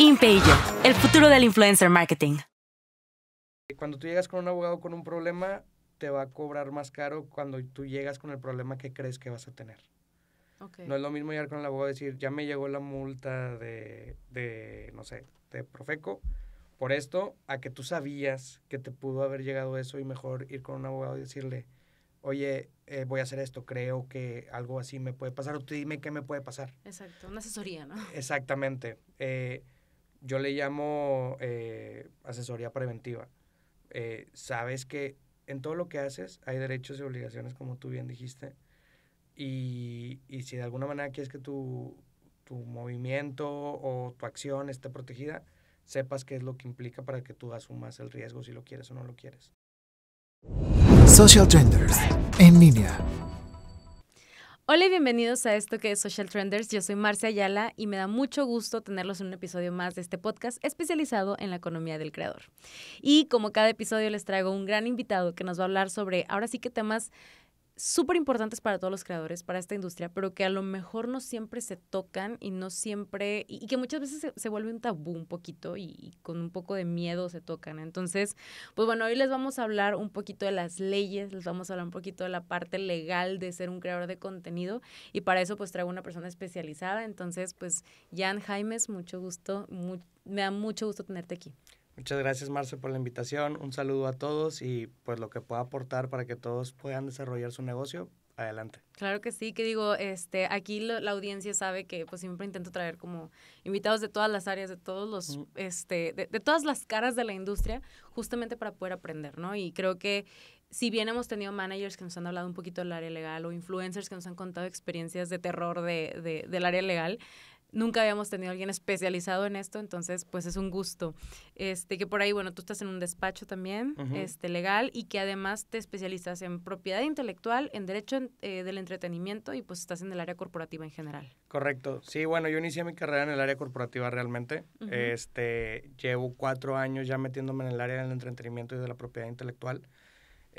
Impeyo, el futuro del influencer marketing. Cuando tú llegas con un abogado con un problema, te va a cobrar más caro cuando tú llegas con el problema que crees que vas a tener. Okay. No es lo mismo llegar con el abogado y decir, ya me llegó la multa de, de, no sé, de Profeco por esto, a que tú sabías que te pudo haber llegado eso y mejor ir con un abogado y decirle, oye, eh, voy a hacer esto, creo que algo así me puede pasar, o tú dime qué me puede pasar. Exacto, una asesoría, ¿no? Exactamente. Eh, yo le llamo eh, asesoría preventiva. Eh, sabes que en todo lo que haces hay derechos y obligaciones, como tú bien dijiste, y, si de alguna manera quieres que tu, tu movimiento o tu acción esté protegida, sepas qué es lo que implica para que tú asumas el riesgo si lo quieres o no lo quieres. Social en línea. Hola y bienvenidos a esto que es Social Trenders. Yo soy Marcia Ayala y me da mucho gusto tenerlos en un episodio más de este podcast especializado en la economía del creador. Y como cada episodio les traigo un gran invitado que nos va a hablar sobre ahora sí que temas súper importantes para todos los creadores, para esta industria, pero que a lo mejor no siempre se tocan y no siempre, y, que muchas veces se, vuelve un tabú un poquito y, con un poco de miedo se tocan. Entonces, pues bueno, hoy les vamos a hablar un poquito de las leyes, les vamos a hablar un poquito de la parte legal de ser un creador de contenido y para eso pues traigo una persona especializada. Entonces, pues Jan Jaimes, mucho gusto, me da mucho gusto tenerte aquí. Muchas gracias, Marce, por la invitación. Un saludo a todos y pues lo que pueda aportar para que todos puedan desarrollar su negocio, adelante. Claro que sí, que digo, este, aquí la audiencia sabe que pues siempre intento traer como invitados de todas las áreas, de todos los, este, de, de, todas las caras de la industria, justamente para poder aprender, ¿no? Y creo que si bien hemos tenido managers que nos han hablado un poquito del área legal o influencers que nos han contado experiencias de terror de, de, del área legal, Nunca habíamos tenido a alguien especializado en esto, entonces pues es un gusto. Este, que por ahí, bueno, tú estás en un despacho también, este, legal, y que además te especializas en propiedad intelectual, en derecho eh, del entretenimiento y pues estás en el área corporativa en general. Correcto. Sí, bueno, yo inicié mi carrera en el área corporativa realmente. Este, llevo cuatro años ya metiéndome en el área del entretenimiento y de la propiedad intelectual.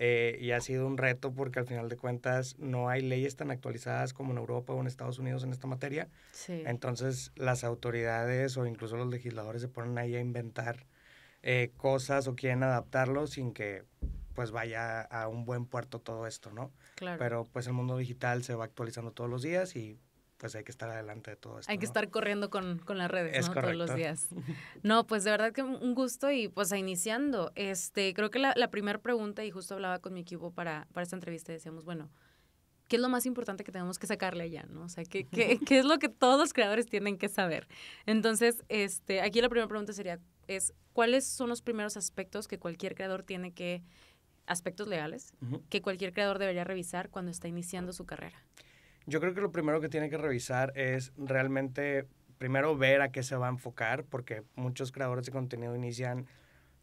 Eh, y ha sido un reto porque al final de cuentas no hay leyes tan actualizadas como en Europa o en Estados Unidos en esta materia. Entonces las autoridades o incluso los legisladores se ponen ahí a inventar eh, cosas o quieren adaptarlo sin que pues vaya a un buen puerto todo esto, ¿no? Pero pues el mundo digital se va actualizando todos los días y pues hay que estar adelante de todo esto. Hay que estar corriendo con, con las redes, Todos los días. No, pues de verdad que un gusto y pues iniciando, este, creo que la, primera pregunta, y justo hablaba con mi equipo para, para esta entrevista, decíamos, bueno, ¿qué es lo más importante que tenemos que sacarle allá, no? O sea, ¿qué, qué, qué es lo que todos los creadores tienen que saber? Entonces, este, aquí la primera pregunta sería, es, ¿cuáles son los primeros aspectos que cualquier creador tiene que, aspectos legales, que cualquier creador debería revisar cuando está iniciando su carrera? Yo creo que lo primero que tiene que revisar es realmente, primero ver a qué se va a enfocar, porque muchos creadores de contenido inician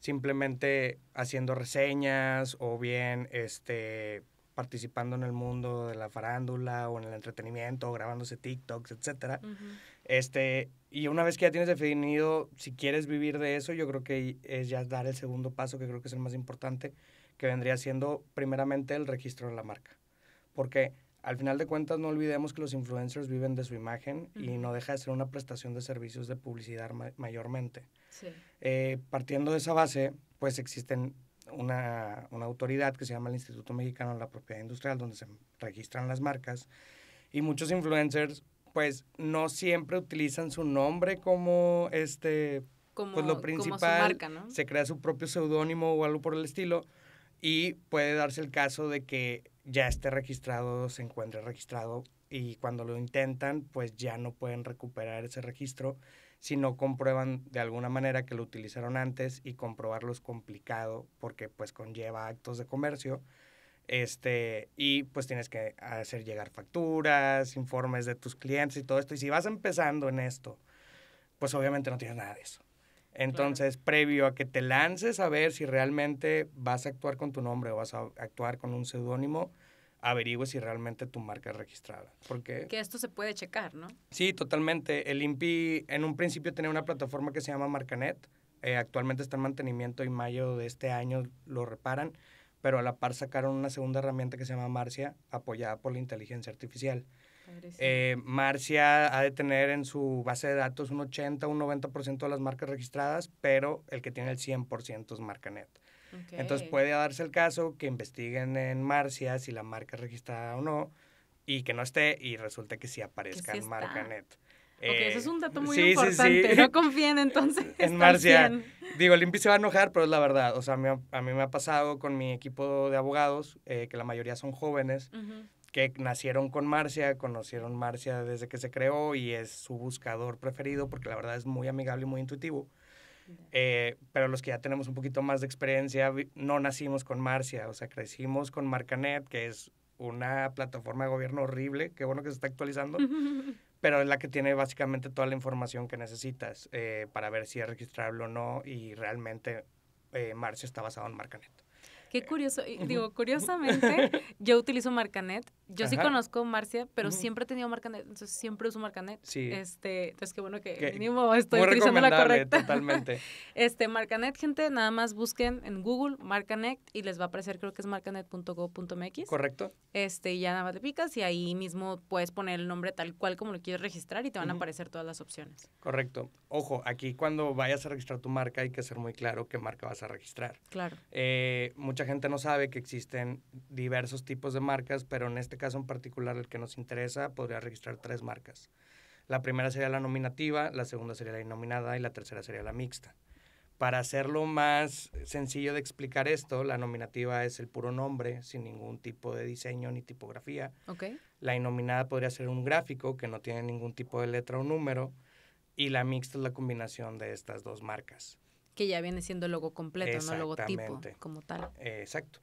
simplemente haciendo reseñas o bien este participando en el mundo de la farándula o en el entretenimiento, o grabándose TikToks, etcétera. Este, y una vez que ya tienes definido si quieres vivir de eso, yo creo que es ya dar el segundo paso, que creo que es el más importante, que vendría siendo primeramente el registro de la marca. Porque al final de cuentas no olvidemos que los influencers viven de su imagen y no deja de ser una prestación de servicios de publicidad mayormente. Eh, partiendo de esa base, pues existen una, autoridad que se llama el Instituto Mexicano de la Propiedad Industrial, donde se registran las marcas. Y muchos influencers, pues, no siempre utilizan su nombre como este. Pues, como, lo principal, como se crea su propio seudónimo o algo por el estilo, y puede darse el caso de que ya esté registrado, se encuentre registrado y cuando lo intentan, pues ya no pueden recuperar ese registro si no comprueban de alguna manera que lo utilizaron antes y comprobarlo es complicado porque pues conlleva actos de comercio. Este, y pues tienes que hacer llegar facturas, informes de tus clientes y todo esto. Y si vas empezando en esto, pues obviamente no tienes nada de eso. Entonces, previo a que te lances a ver si realmente vas a actuar con tu nombre o vas a actuar con un seudónimo, averigüe si realmente tu marca es registrada. Porque que esto se puede checar, ¿no? Sí, totalmente. El INPI en un principio tenía una plataforma que se llama Marcanet. Eh, actualmente está en mantenimiento y mayo de este año lo reparan, pero a la par sacaron una segunda herramienta que se llama Marcia, apoyada por la inteligencia artificial. Eh, Marcia ha de tener en su base de datos un 80, un 90% de las marcas registradas, pero el que tiene el 100% es MarcaNet. Entonces puede darse el caso que investiguen en Marcia si la marca es registrada o no y que no esté y resulta que sí aparezca en MarcaNet. eso es eh, un dato muy importante. no confíen entonces. En Marcia. Digo, el INPI se va a enojar, pero es la verdad. O sea, a mí, me ha pasado con mi equipo de abogados, eh, que la mayoría son jóvenes, que nacieron con Marcia, conocieron Marcia desde que se creó y es su buscador preferido porque la verdad es muy amigable y muy intuitivo. Eh, pero los que ya tenemos un poquito más de experiencia, no nacimos con Marcia, o sea, crecimos con Marcanet, que es una plataforma de gobierno horrible, qué bueno que se está actualizando, pero es la que tiene básicamente toda la información que necesitas eh, para ver si es registrable o no y realmente eh, Marcia está basado en Marcanet. Qué eh, curioso. Digo, curiosamente, yo utilizo Marcanet. Yo sí conozco Marcia, pero siempre he tenido Marcanet, entonces siempre uso Marcanet. Sí. Este, entonces qué bueno que, mínimo estoy utilizando la correcta. Totalmente. este, Marcanet, gente, nada más busquen en Google Marcanet y les va a aparecer, creo que es marcanet.go.mx. Correcto. Este, y ya nada más te picas y ahí mismo puedes poner el nombre tal cual como lo quieres registrar y te van a aparecer todas las opciones. Correcto. Ojo, aquí cuando vayas a registrar tu marca hay que ser muy claro qué marca vas a registrar. Claro. Eh, mucha gente no sabe que existen diversos tipos de marcas, pero en este caso en particular el que nos interesa podría registrar tres marcas. La primera sería la nominativa, la segunda sería la innominada y la tercera sería la mixta. Para hacerlo más sencillo de explicar esto, la nominativa es el puro nombre, sin ningún tipo de diseño ni tipografía. La innominada podría ser un gráfico que no tiene ningún tipo de letra o número. Y la mixta es la combinación de estas dos marcas. Que ya viene siendo el logo completo, no logotipo como tal. exacto.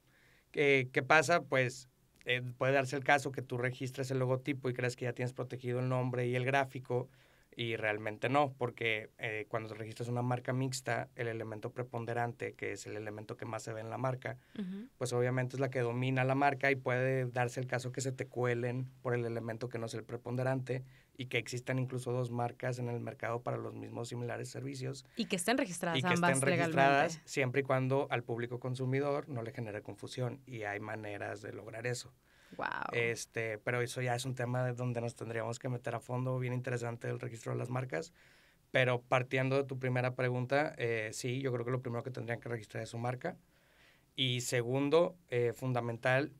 Eh, ¿Qué pasa? Pues eh, puede darse el caso que tú registres el logotipo y creas que ya tienes protegido el nombre y el gráfico y realmente no, porque eh, cuando registras una marca mixta, el elemento preponderante, que es el elemento que más se ve en la marca, pues obviamente es la que domina la marca y puede darse el caso que se te cuelen por el elemento que no es el preponderante y que existan incluso dos marcas en el mercado para los mismos similares servicios. Y que estén registradas y que estén registradas siempre y cuando al público consumidor no le genere confusión y hay maneras de lograr eso. Este, pero eso ya es un tema donde nos tendríamos que meter a fondo, bien interesante el registro de las marcas. Pero partiendo de tu primera pregunta, eh, sí, yo creo que lo primero que tendrían que registrar es su marca. Y segundo, eh, fundamental,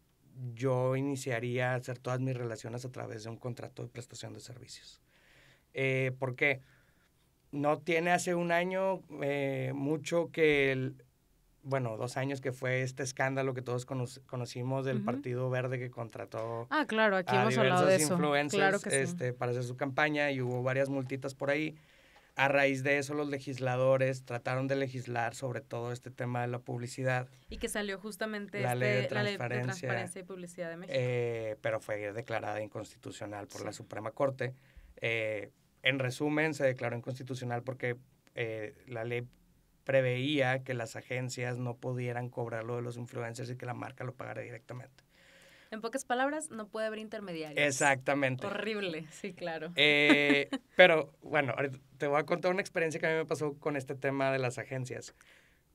yo iniciaría a hacer todas mis relaciones a través de un contrato de prestación de servicios. Eh, ¿Por qué? No tiene hace un año eh, mucho que el, bueno, dos años que fue este escándalo que todos conocimos del Partido Verde que contrató ah, a hemos influencers este, para hacer su campaña y hubo varias multitas por ahí. A raíz de eso, los legisladores trataron de legislar sobre todo este tema de la publicidad. Y que salió justamente la, ley, de este, transparencia y publicidad de México. Eh, pero fue declarada inconstitucional por la Suprema Corte. Eh, en resumen, se declaró inconstitucional porque eh, la ley preveía que las agencias no pudieran cobrarlo de los influencers y que la marca lo pagara directamente. En pocas palabras, no puede haber intermediarios. Exactamente. Horrible, sí, claro. Eh, pero bueno, te voy a contar una experiencia que a mí me pasó con este tema de las agencias.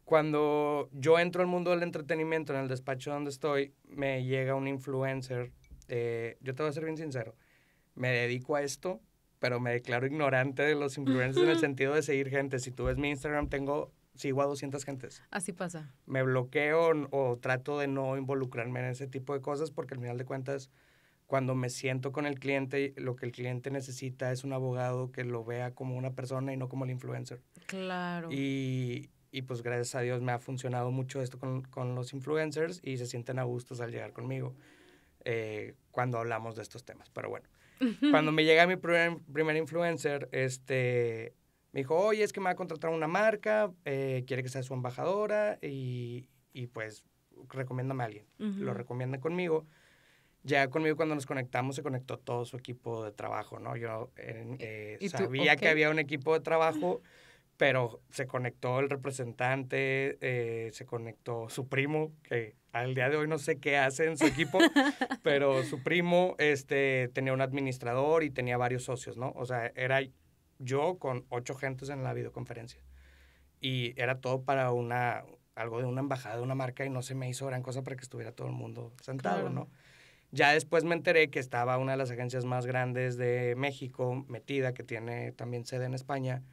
Cuando yo entro al mundo del entretenimiento en el despacho donde estoy, me llega un influencer. Eh, yo te voy a ser bien sincero, me dedico a esto, pero me declaro ignorante de los influencers en el sentido de seguir gente. Si tú ves mi Instagram, tengo sigo a 200 gentes. Así pasa. Me bloqueo o, trato de no involucrarme en ese tipo de cosas porque al final de cuentas, cuando me siento con el cliente, lo que el cliente necesita es un abogado que lo vea como una persona y no como el influencer. Claro. Y, y pues gracias a Dios me ha funcionado mucho esto con, con los influencers y se sienten a gustos al llegar conmigo eh, cuando hablamos de estos temas. Pero bueno, cuando me llega mi primer, primer influencer, este, me dijo, oye, es que me va a contratar una marca, eh, quiere que sea su embajadora y, y pues recomiéndame a alguien. Lo recomienda conmigo. Ya conmigo cuando nos conectamos se conectó todo su equipo de trabajo, ¿no? Yo eh, sabía que había un equipo de trabajo, pero se conectó el representante, eh, se conectó su primo, que al día de hoy no sé qué hace en su equipo, pero su primo este, tenía un administrador y tenía varios socios, ¿no? O sea, era yo con ocho gentes en la videoconferencia. Y era todo para una, algo de una embajada de una marca y no se me hizo gran cosa para que estuviera todo el mundo sentado, ¿no? Ya después me enteré que estaba una de las agencias más grandes de México metida, que tiene también sede en España,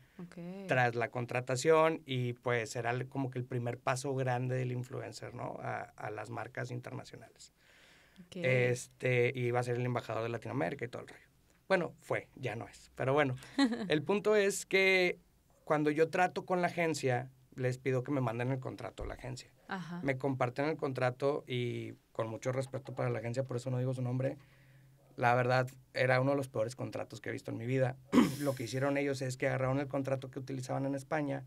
tras la contratación y pues era como que el primer paso grande del influencer, ¿no? A, las marcas internacionales. Este, y iba a ser el embajador de Latinoamérica y todo el rollo. Bueno, fue, ya no es. Pero bueno, el punto es que cuando yo trato con la agencia, les pido que me manden el contrato a la agencia. Me comparten el contrato y con mucho respeto para la agencia, por eso no digo su nombre. La verdad, era uno de los peores contratos que he visto en mi vida. Lo que hicieron ellos es que agarraron el contrato que utilizaban en España,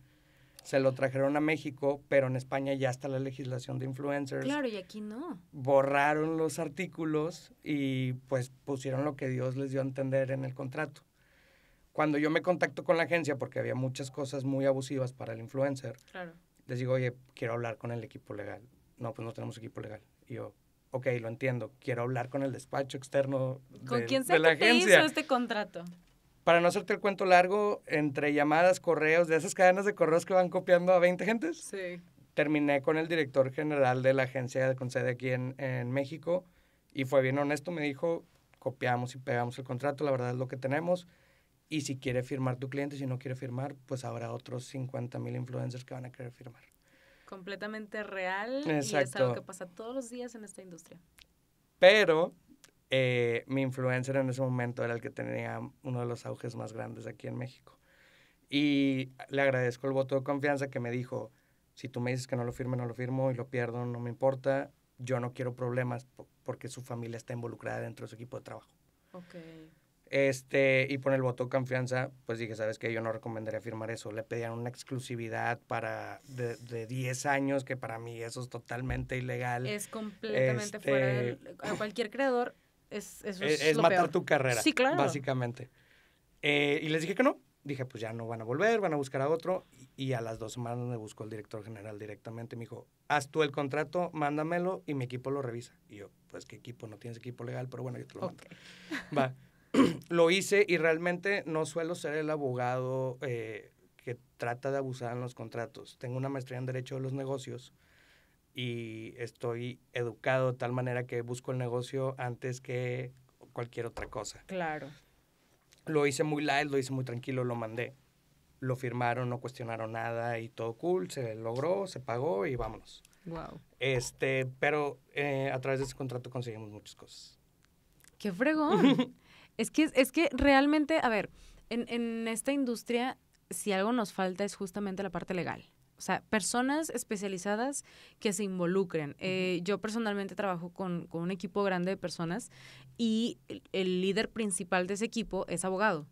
se lo trajeron a México, pero en España ya está la legislación de influencers. Claro, y aquí no. Borraron los artículos y pues pusieron lo que Dios les dio a entender en el contrato. Cuando yo me contacto con la agencia, porque había muchas cosas muy abusivas para el influencer, les digo, oye, quiero hablar con el equipo legal. No, pues no tenemos equipo legal. Y yo, ok, lo entiendo, quiero hablar con el despacho externo de, ¿Con quién de la agencia. hizo este contrato? para no hacerte el cuento largo, entre llamadas, correos, de esas cadenas de correos que van copiando a 20 gentes, sí. terminé con el director general de la agencia con sede aquí en, en México y fue bien honesto, me dijo, copiamos y pegamos el contrato, la verdad es lo que tenemos. Y si quiere firmar tu cliente, si no quiere firmar, pues habrá otros 50 mil influencers que van a querer firmar. Completamente real Exacto. y es algo que pasa todos los días en esta industria. Pero eh, mi influencer en ese momento era el que tenía uno de los auges más grandes aquí en México. Y le agradezco el voto de confianza que me dijo, si tú me dices que no lo firme, no lo firmo y lo pierdo, no me importa. Yo no quiero problemas porque su familia está involucrada dentro de su equipo de trabajo. Ok. Este, y por el voto de confianza, pues dije, ¿sabes que Yo no recomendaría firmar eso. Le pedían una exclusividad para de, de 10 años, que para mí eso es totalmente ilegal. Es completamente fuera de... Este a cualquier creador es, matar tu carrera. Básicamente. Eh, y les dije que no. Dije, pues ya no van a volver, van a buscar a otro. Y, a las dos semanas me buscó el director general directamente. Me dijo, haz tú el contrato, mándamelo y mi equipo lo revisa. Y yo, pues qué equipo, no tienes equipo legal, pero bueno, yo te lo mando. Va. lo hice y realmente no suelo ser el abogado eh, que trata de abusar en los contratos. Tengo una maestría en Derecho de los Negocios y estoy educado de tal manera que busco el negocio antes que cualquier otra cosa. Claro. Lo hice muy light, lo hice muy tranquilo, lo mandé. Lo firmaron, no cuestionaron nada y todo cool, se logró, se pagó y vámonos. Wow. Este, pero eh, a través de ese contrato conseguimos muchas cosas. ¡Qué fregón! es, que, es que realmente, a ver, en esta industria, si algo nos falta es justamente la parte legal. O sea, personas especializadas que se involucren. Eh, yo personalmente trabajo con, con, un equipo grande de personas y el, líder principal de ese equipo es abogado.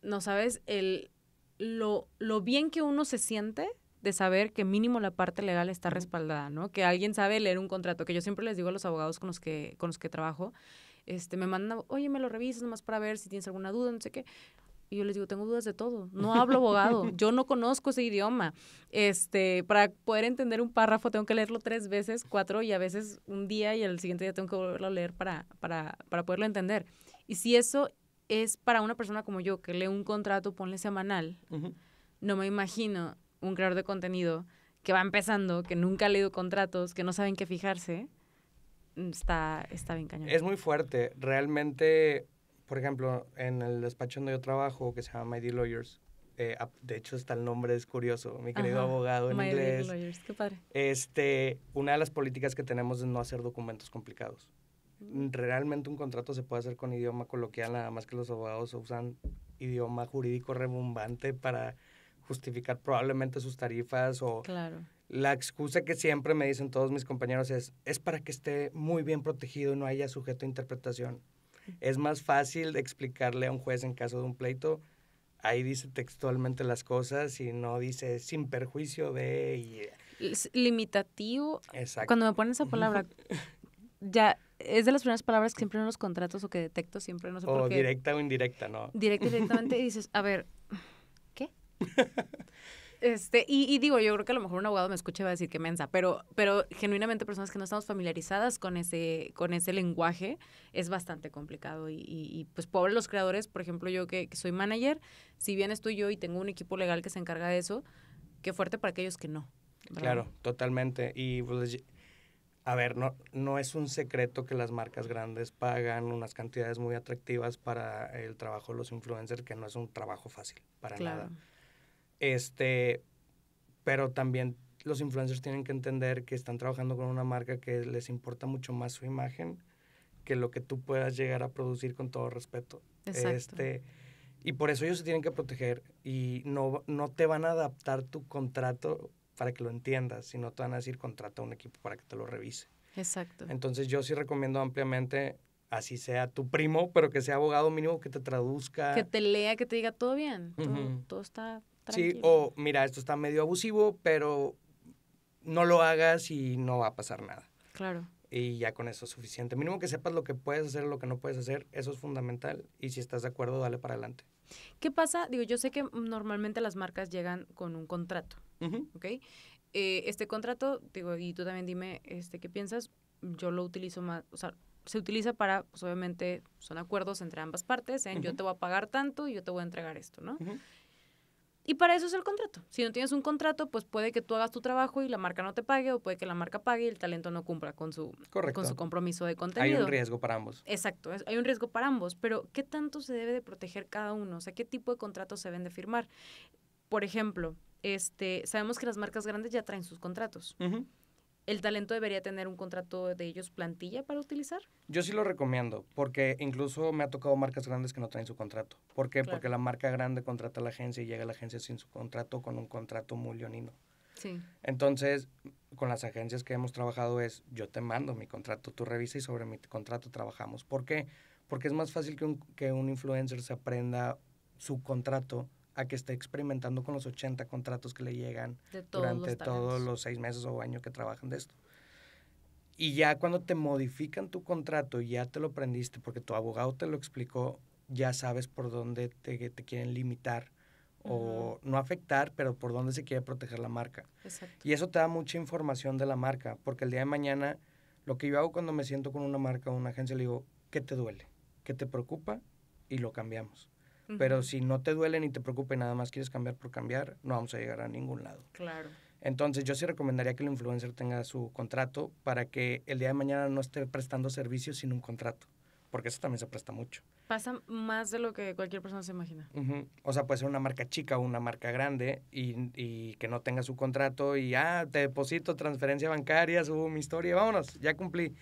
No sabes el, lo, lo bien que uno se siente de saber que mínimo la parte legal está respaldada, ¿no? Que alguien sabe leer un contrato, que yo siempre les digo a los abogados con los que, con los que trabajo, este, me mandan, oye, me lo revisas nomás para ver si tienes alguna duda, no sé qué. Y yo les digo, tengo dudas de todo, no hablo abogado, yo no conozco ese idioma. Este, para poder entender un párrafo tengo que leerlo tres veces, cuatro, y a veces un día y al siguiente día tengo que volverlo a leer para, para, para poderlo entender. Y si eso es para una persona como yo, que lee un contrato, ponle semanal, no me imagino un creador de contenido que va empezando, que nunca ha leído contratos, que no saben qué fijarse, mm, está, está bien cañón. Es muy fuerte, realmente por ejemplo, en el despacho donde yo trabajo, que se llama Mighty Lawyers, eh, de hecho está el nombre es curioso, mi querido abogado en inglés. Lawyers, qué padre. Este, una de las políticas que tenemos es no hacer documentos complicados. Mm. Realmente un contrato se puede hacer con idioma coloquial, nada más que los abogados usan idioma jurídico rebumbante para justificar probablemente sus tarifas o... Claro. La excusa que siempre me dicen todos mis compañeros es, es para que esté muy bien protegido y no haya sujeto a interpretación es más fácil explicarle a un juez en caso de un pleito. Ahí dice textualmente las cosas y no dice sin perjuicio de... Y... Eh. Limitativo. Exacto. Cuando me ponen esa palabra, ya es de las primeras palabras que siempre en los contratos o que detecto siempre, no sé o O directa o indirecta, ¿no? Directa y directamente dices, a ver, ¿qué? Este, y, y, digo, yo creo que a lo mejor un abogado me escucha y va a decir que mensa, pero, pero genuinamente personas que no estamos familiarizadas con ese, con ese lenguaje es bastante complicado. Y, y, pues pobre los creadores, por ejemplo, yo que, soy manager, si bien estoy yo y tengo un equipo legal que se encarga de eso, qué fuerte para aquellos que no. Claro, totalmente. Y pues, a ver, no, no es un secreto que las marcas grandes pagan unas cantidades muy atractivas para el trabajo de los influencers, que no es un trabajo fácil, para nada. Este, pero también los influencers tienen que entender que están trabajando con una marca que les importa mucho más su imagen que lo que tú puedas llegar a producir con todo respeto. Exacto. Este, y por eso ellos se tienen que proteger y no, no te van a adaptar tu contrato para que lo entiendas, sino te van a decir contrata a un equipo para que te lo revise. Exacto. Entonces yo sí recomiendo ampliamente, así sea tu primo, pero que sea abogado mínimo que te traduzca. Que te lea, que te diga todo bien, todo está Sí, o mira, esto está medio abusivo, pero no lo hagas y no va a pasar nada. Claro. Y ya con eso es suficiente. Mínimo que sepas lo que puedes hacer, lo que no puedes hacer, eso es fundamental. Y si estás de acuerdo, dale para adelante. ¿Qué pasa? Digo, yo sé que normalmente las marcas llegan con un contrato, eh, este contrato, digo, y tú también dime, este, ¿qué piensas? Yo lo utilizo más, o sea, se utiliza para, pues obviamente, son acuerdos entre ambas partes, ¿eh? yo te voy a pagar tanto y yo te voy a entregar esto, ¿no? Y para eso es el contrato. Si no tienes un contrato, pues puede que tú hagas tu trabajo y la marca no te pague o puede que la marca pague y el talento no cumpla con su, Con su compromiso de contenido. Hay un riesgo para ambos. Exacto, hay un riesgo para ambos, pero ¿qué tanto se debe de proteger cada uno? O sea, ¿qué tipo de contratos se deben de firmar? Por ejemplo, este, sabemos que las marcas grandes ya traen sus contratos. ¿El talento debería tener un contrato de ellos plantilla para utilizar? Yo sí lo recomiendo, porque incluso me ha tocado marcas grandes que no traen su contrato. ¿Por qué? Porque la marca grande contrata a la agencia y llega a la agencia sin su contrato con un contrato muy leonino. Sí. Entonces, con las agencias que hemos trabajado es, yo te mando mi contrato, tú revisa y sobre mi contrato trabajamos. ¿Por qué? Porque es más fácil que un, que un influencer se aprenda su contrato a que esté experimentando con los 80 contratos que le llegan durante todos los seis meses o año que trabajan de esto. Y ya cuando te modifican tu contrato, y ya te lo aprendiste porque tu abogado te lo explicó, ya sabes por dónde te, quieren limitar o no afectar, pero por dónde se quiere proteger la marca. Y eso te da mucha información de la marca, porque el día de mañana lo que yo hago cuando me siento con una marca o una agencia, le digo, ¿qué te duele? ¿Qué te preocupa? Y lo cambiamos. Pero si no te duele ni te preocupa nada más quieres cambiar por cambiar, no vamos a llegar a ningún lado. Claro. Entonces yo sí recomendaría que el influencer tenga su contrato para que el día de mañana no esté prestando servicios sin un contrato, porque eso también se presta mucho. Pasa más de lo que cualquier persona se imagina. O sea, puede ser una marca chica o una marca grande y, y, que no tenga su contrato y, ah, te deposito transferencia bancaria, subo mi historia, vámonos, ya cumplí.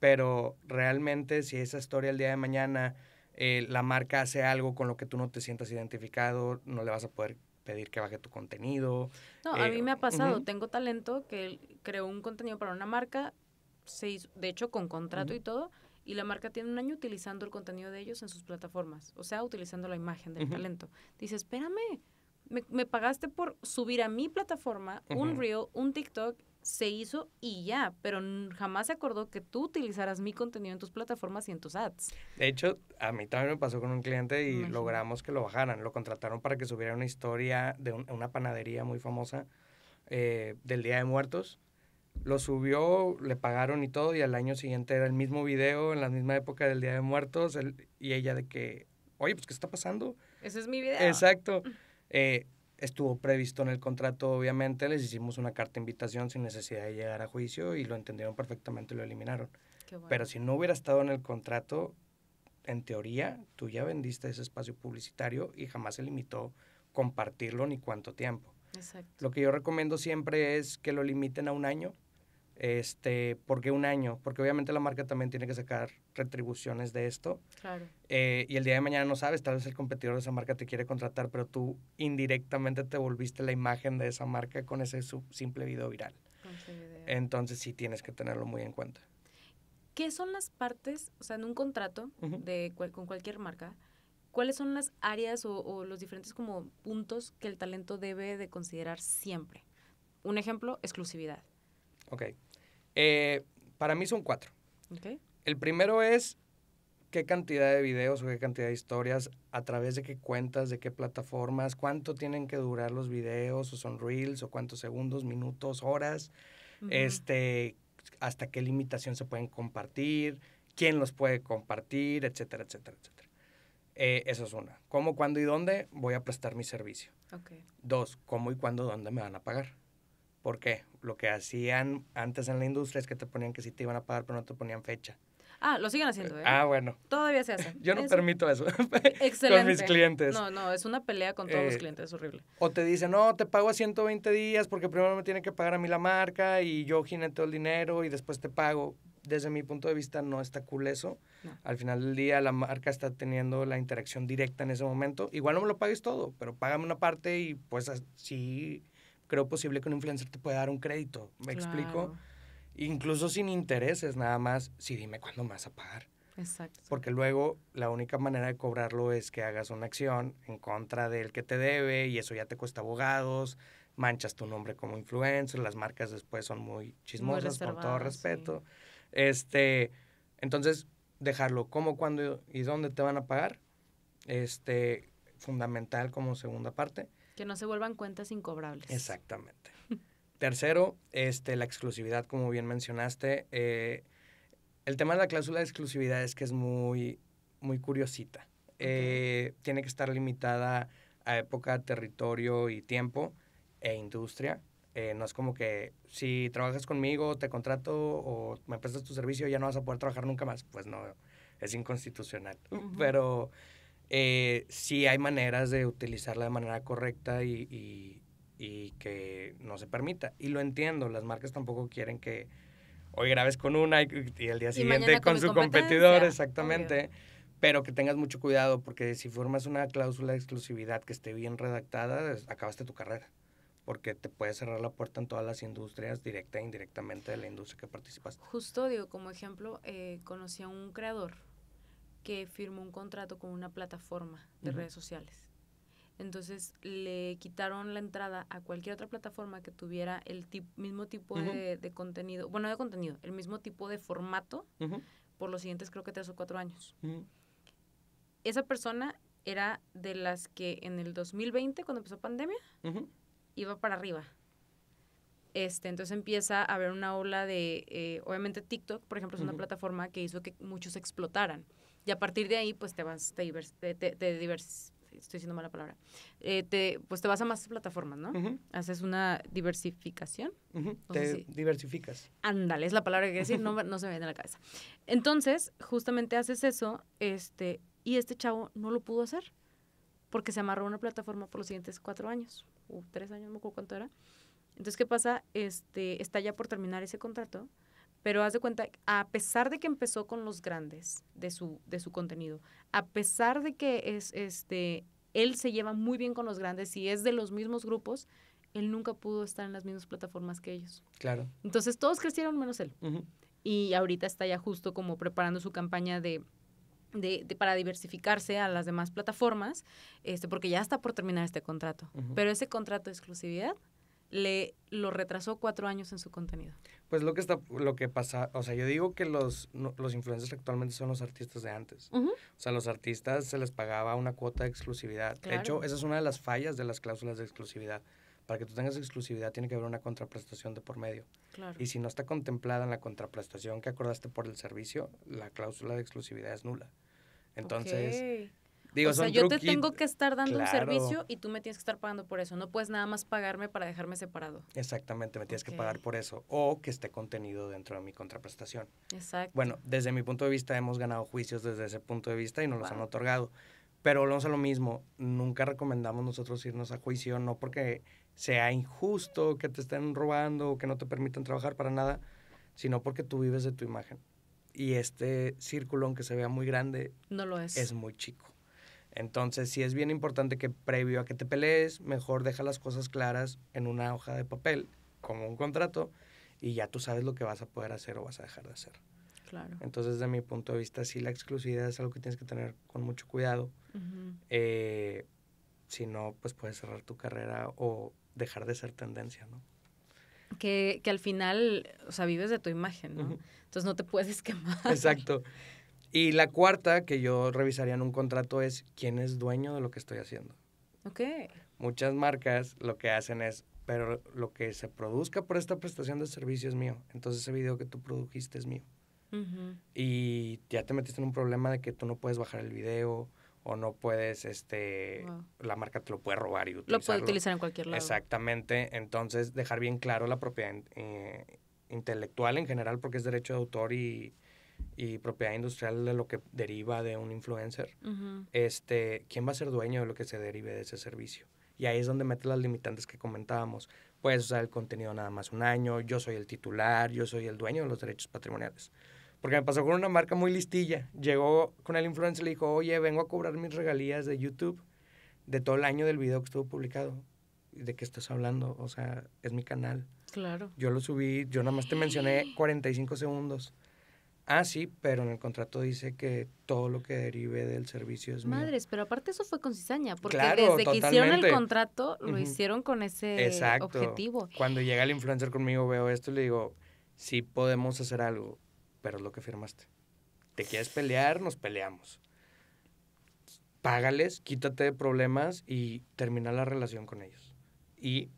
Pero realmente si esa historia el día de mañana eh, la marca hace algo con lo que tú no te sientas identificado, no le vas a poder pedir que baje tu contenido. No, a eh, mí me ha pasado, tengo talento que creó un contenido para una marca, se de hecho con contrato y todo, y la marca tiene un año utilizando el contenido de ellos en sus plataformas, o sea, utilizando la imagen del talento. Dice, espérame, me, me, pagaste por subir a mi plataforma un reel, un TikTok se hizo y ya, pero jamás se acordó que tú utilizaras mi contenido en tus plataformas y en tus ads. De hecho, a mí también me pasó con un cliente y logramos que lo bajaran. Lo contrataron para que subiera una historia de una panadería muy famosa eh, del Día de Muertos. Lo subió, le pagaron y todo, y al año siguiente era el mismo video, en la misma época del Día de Muertos, y ella de que, oye, pues, ¿qué está pasando? Ese es mi video. Exacto. Eh, estuvo previsto en el contrato, obviamente, les hicimos una carta de invitación sin necesidad de llegar a juicio y lo entendieron perfectamente y lo eliminaron. Pero si no hubiera estado en el contrato, en teoría, tú ya vendiste ese espacio publicitario y jamás se limitó compartirlo ni cuánto tiempo. Exacto. Lo que yo recomiendo siempre es que lo limiten a un año este, porque un año, porque obviamente la marca también tiene que sacar retribuciones de esto. Claro. Eh, y el día de mañana no sabes, tal vez el competidor de esa marca te quiere contratar, pero tú indirectamente te volviste la imagen de esa marca con ese simple video viral. Entonces sí tienes que tenerlo muy en cuenta. ¿Qué son las partes, o sea, en un contrato de con cualquier marca, cuáles son las áreas o, o los diferentes como puntos que el talento debe de considerar siempre? Un ejemplo, exclusividad Ok. Eh, para mí son cuatro. Okay. El primero es qué cantidad de videos o qué cantidad de historias, a través de qué cuentas, de qué plataformas, cuánto tienen que durar los videos, o son reels, o cuántos segundos, minutos, horas, este, hasta qué limitación se pueden compartir, quién los puede compartir, etcétera, etcétera, etcétera. Eh, eso es una. ¿Cómo, cuándo y dónde voy a prestar mi servicio? Okay. Dos, ¿cómo y cuándo, dónde me van a pagar? ¿Por qué? lo que hacían antes en la industria es que te ponían que sí te iban a pagar, pero no te ponían fecha. Ah, lo siguen haciendo, ¿eh? Ah, bueno. Todavía se hace. Yo no permito eso Excelente. con mis clientes. No, no, es una pelea con todos los eh, clientes, es horrible. O te dicen, no, te pago a 120 días porque primero me tiene que pagar a mí la marca y yo todo el dinero y después te pago. Desde mi punto de vista no está cool eso. Al final del día la marca está teniendo la interacción directa en ese momento. Igual no me lo pagues todo, pero págame una parte y pues así creo posible que un influencer te pueda dar un crédito. ¿Me explico? Incluso sin intereses, nada más, si dime cuándo me vas a pagar. Exacto. Porque luego la única manera de cobrarlo es que hagas una acción en contra del que te debe y eso ya te cuesta abogados, manchas tu nombre como influencer, las marcas después son muy chismosas, con todo respeto. Este, entonces, dejarlo cómo, cuándo y dónde te van a pagar, este, fundamental como segunda parte. Que no se vuelvan cuentas incobrables. Exactamente. Tercero, este, la exclusividad, como bien mencionaste. Eh, el tema de la cláusula de exclusividad es que es muy, muy curiosita. Eh, tiene que estar limitada a época, territorio y tiempo e industria. Eh, no es como que si trabajas conmigo, te contrato o me prestas tu servicio, ya no vas a poder trabajar nunca más. Pues no, es inconstitucional. Pero eh, sí hay maneras de utilizarla de manera correcta y, y, que no se permita. Y lo entiendo, las marcas tampoco quieren que hoy grabes con una y, el día siguiente con, su competidor, exactamente. Pero que tengas mucho cuidado porque si formas una cláusula de exclusividad que esté bien redactada, acabaste tu carrera porque te puede cerrar la puerta en todas las industrias, directa e indirectamente de la industria que participas. Justo, digo, como ejemplo, eh, conocí a un creador que firmó un contrato con una plataforma de redes sociales. Entonces le quitaron la entrada a cualquier otra plataforma que tuviera el mismo tipo de, contenido, bueno, de contenido, el mismo tipo de formato por los siguientes creo que tres o cuatro años. Esa persona era de las que en el 2020, cuando empezó la pandemia, iba para arriba. Este, entonces empieza a haber una ola de, eh, obviamente TikTok, por ejemplo, es una plataforma que hizo que muchos explotaran. Y a partir de ahí, pues te vas, te, divers, estoy diciendo mala palabra, eh, te, pues te vas a más plataformas, ¿no? Haces una diversificación. te diversificas. Ándale, es la palabra que quiero decir, no, se me viene a la cabeza. Entonces, justamente haces eso, este, y este chavo no lo pudo hacer porque se amarró a una plataforma por los siguientes cuatro años, o tres años, no me acuerdo cuánto era. Entonces, ¿qué pasa? Este, está ya por terminar ese contrato pero haz de cuenta, a pesar de que empezó con los grandes de su, de su contenido, a pesar de que es, este, él se lleva muy bien con los grandes y es de los mismos grupos, él nunca pudo estar en las mismas plataformas que ellos. Claro. Entonces todos crecieron menos él. Y ahorita está ya justo como preparando su campaña de, de, para diversificarse a las demás plataformas, este, porque ya está por terminar este contrato. Pero ese contrato de exclusividad le lo retrasó cuatro años en su contenido. Pues lo que está, lo que pasa, o sea, yo digo que los, los influencers actualmente son los artistas de antes. O sea, los artistas se les pagaba una cuota de exclusividad. De hecho, esa es una de las fallas de las cláusulas de exclusividad. Para que tú tengas exclusividad tiene que haber una contraprestación de por medio. Claro. Y si no está contemplada en la contraprestación que acordaste por el servicio, la cláusula de exclusividad es nula. Entonces, o sea, yo te tengo que estar dando un servicio y tú me tienes que estar pagando por eso. No puedes nada más pagarme para dejarme separado. Exactamente, me tienes que pagar por eso. O que esté contenido dentro de mi contraprestación. Exacto. Bueno, desde mi punto de vista hemos ganado juicios desde ese punto de vista y nos los han otorgado. Pero volvemos a lo mismo, nunca recomendamos nosotros irnos a juicio, no porque sea injusto, que te estén robando o que no te permitan trabajar para nada, sino porque tú vives de tu imagen. Y este círculo, aunque se vea muy grande, no lo es. Es muy chico. Entonces, sí es bien importante que previo a que te pelees, mejor deja las cosas claras en una hoja de papel, como un contrato, y ya tú sabes lo que vas a poder hacer o vas a dejar de hacer. Claro. Entonces, desde mi punto de vista, sí la exclusividad es algo que tienes que tener con mucho cuidado. Eh, si no, pues puedes cerrar tu carrera o dejar de ser tendencia, ¿no? Que, que al final, o sea, vives de tu imagen, ¿no? Entonces no te puedes quemar. Exacto. Y la cuarta que yo revisaría en un contrato es quién es dueño de lo que estoy haciendo. Ok. Muchas marcas lo que hacen es, pero lo que se produzca por esta prestación de servicio es mío. Entonces ese video que tú produjiste es mío. Y ya te metiste en un problema de que tú no puedes bajar el video o no puedes, este, la marca te lo puede robar y utilizarlo. Lo puede utilizar en cualquier lado. Exactamente. Entonces dejar bien claro la propiedad eh, intelectual en general porque es derecho de autor y y propiedad industrial de lo que deriva de un influencer, este, ¿quién va a ser dueño de lo que se derive de ese servicio? Y ahí es donde mete las limitantes que comentábamos. Puedes usar el contenido nada más un año, yo soy el titular, yo soy el dueño de los derechos patrimoniales. Porque me pasó con una marca muy listilla. Llegó con el influencer y le dijo, oye, vengo a cobrar mis regalías de YouTube de todo el año del video que estuvo publicado. ¿De qué estás hablando? O sea, es mi canal. Claro. Yo lo subí, yo nada más te mencioné 45 segundos. Ah, sí, pero en el contrato dice que todo lo que derive del servicio es Madres, pero aparte eso fue con cizaña, porque desde que hicieron el contrato lo hicieron con ese Exacto. objetivo. Cuando llega el influencer conmigo, veo esto y le digo, sí podemos hacer algo, pero es lo que firmaste. ¿Te quieres pelear? Nos peleamos. Págales, quítate de problemas y termina la relación con ellos. Y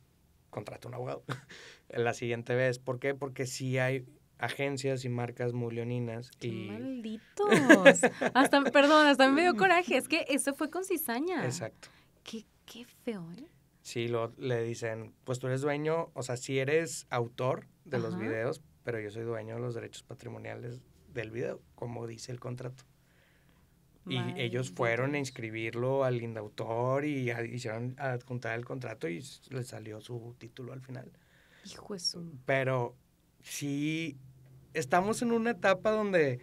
contrata un abogado la siguiente vez. ¿Por qué? Porque sí hay agencias y marcas muy leoninas. Y... ¡Malditos! hasta, perdón, hasta me dio coraje. Es que eso fue con cizaña. Exacto. Qué, qué feo, ¿eh? Sí, lo, le dicen, pues tú eres dueño, o sea, si sí eres autor de los videos, pero yo soy dueño de los derechos patrimoniales del video, como dice el contrato. Y ellos fueron a inscribirlo al indautor y a, hicieron adjuntar el contrato y le salió su título al final. Hijo de su. Pero sí estamos en una etapa donde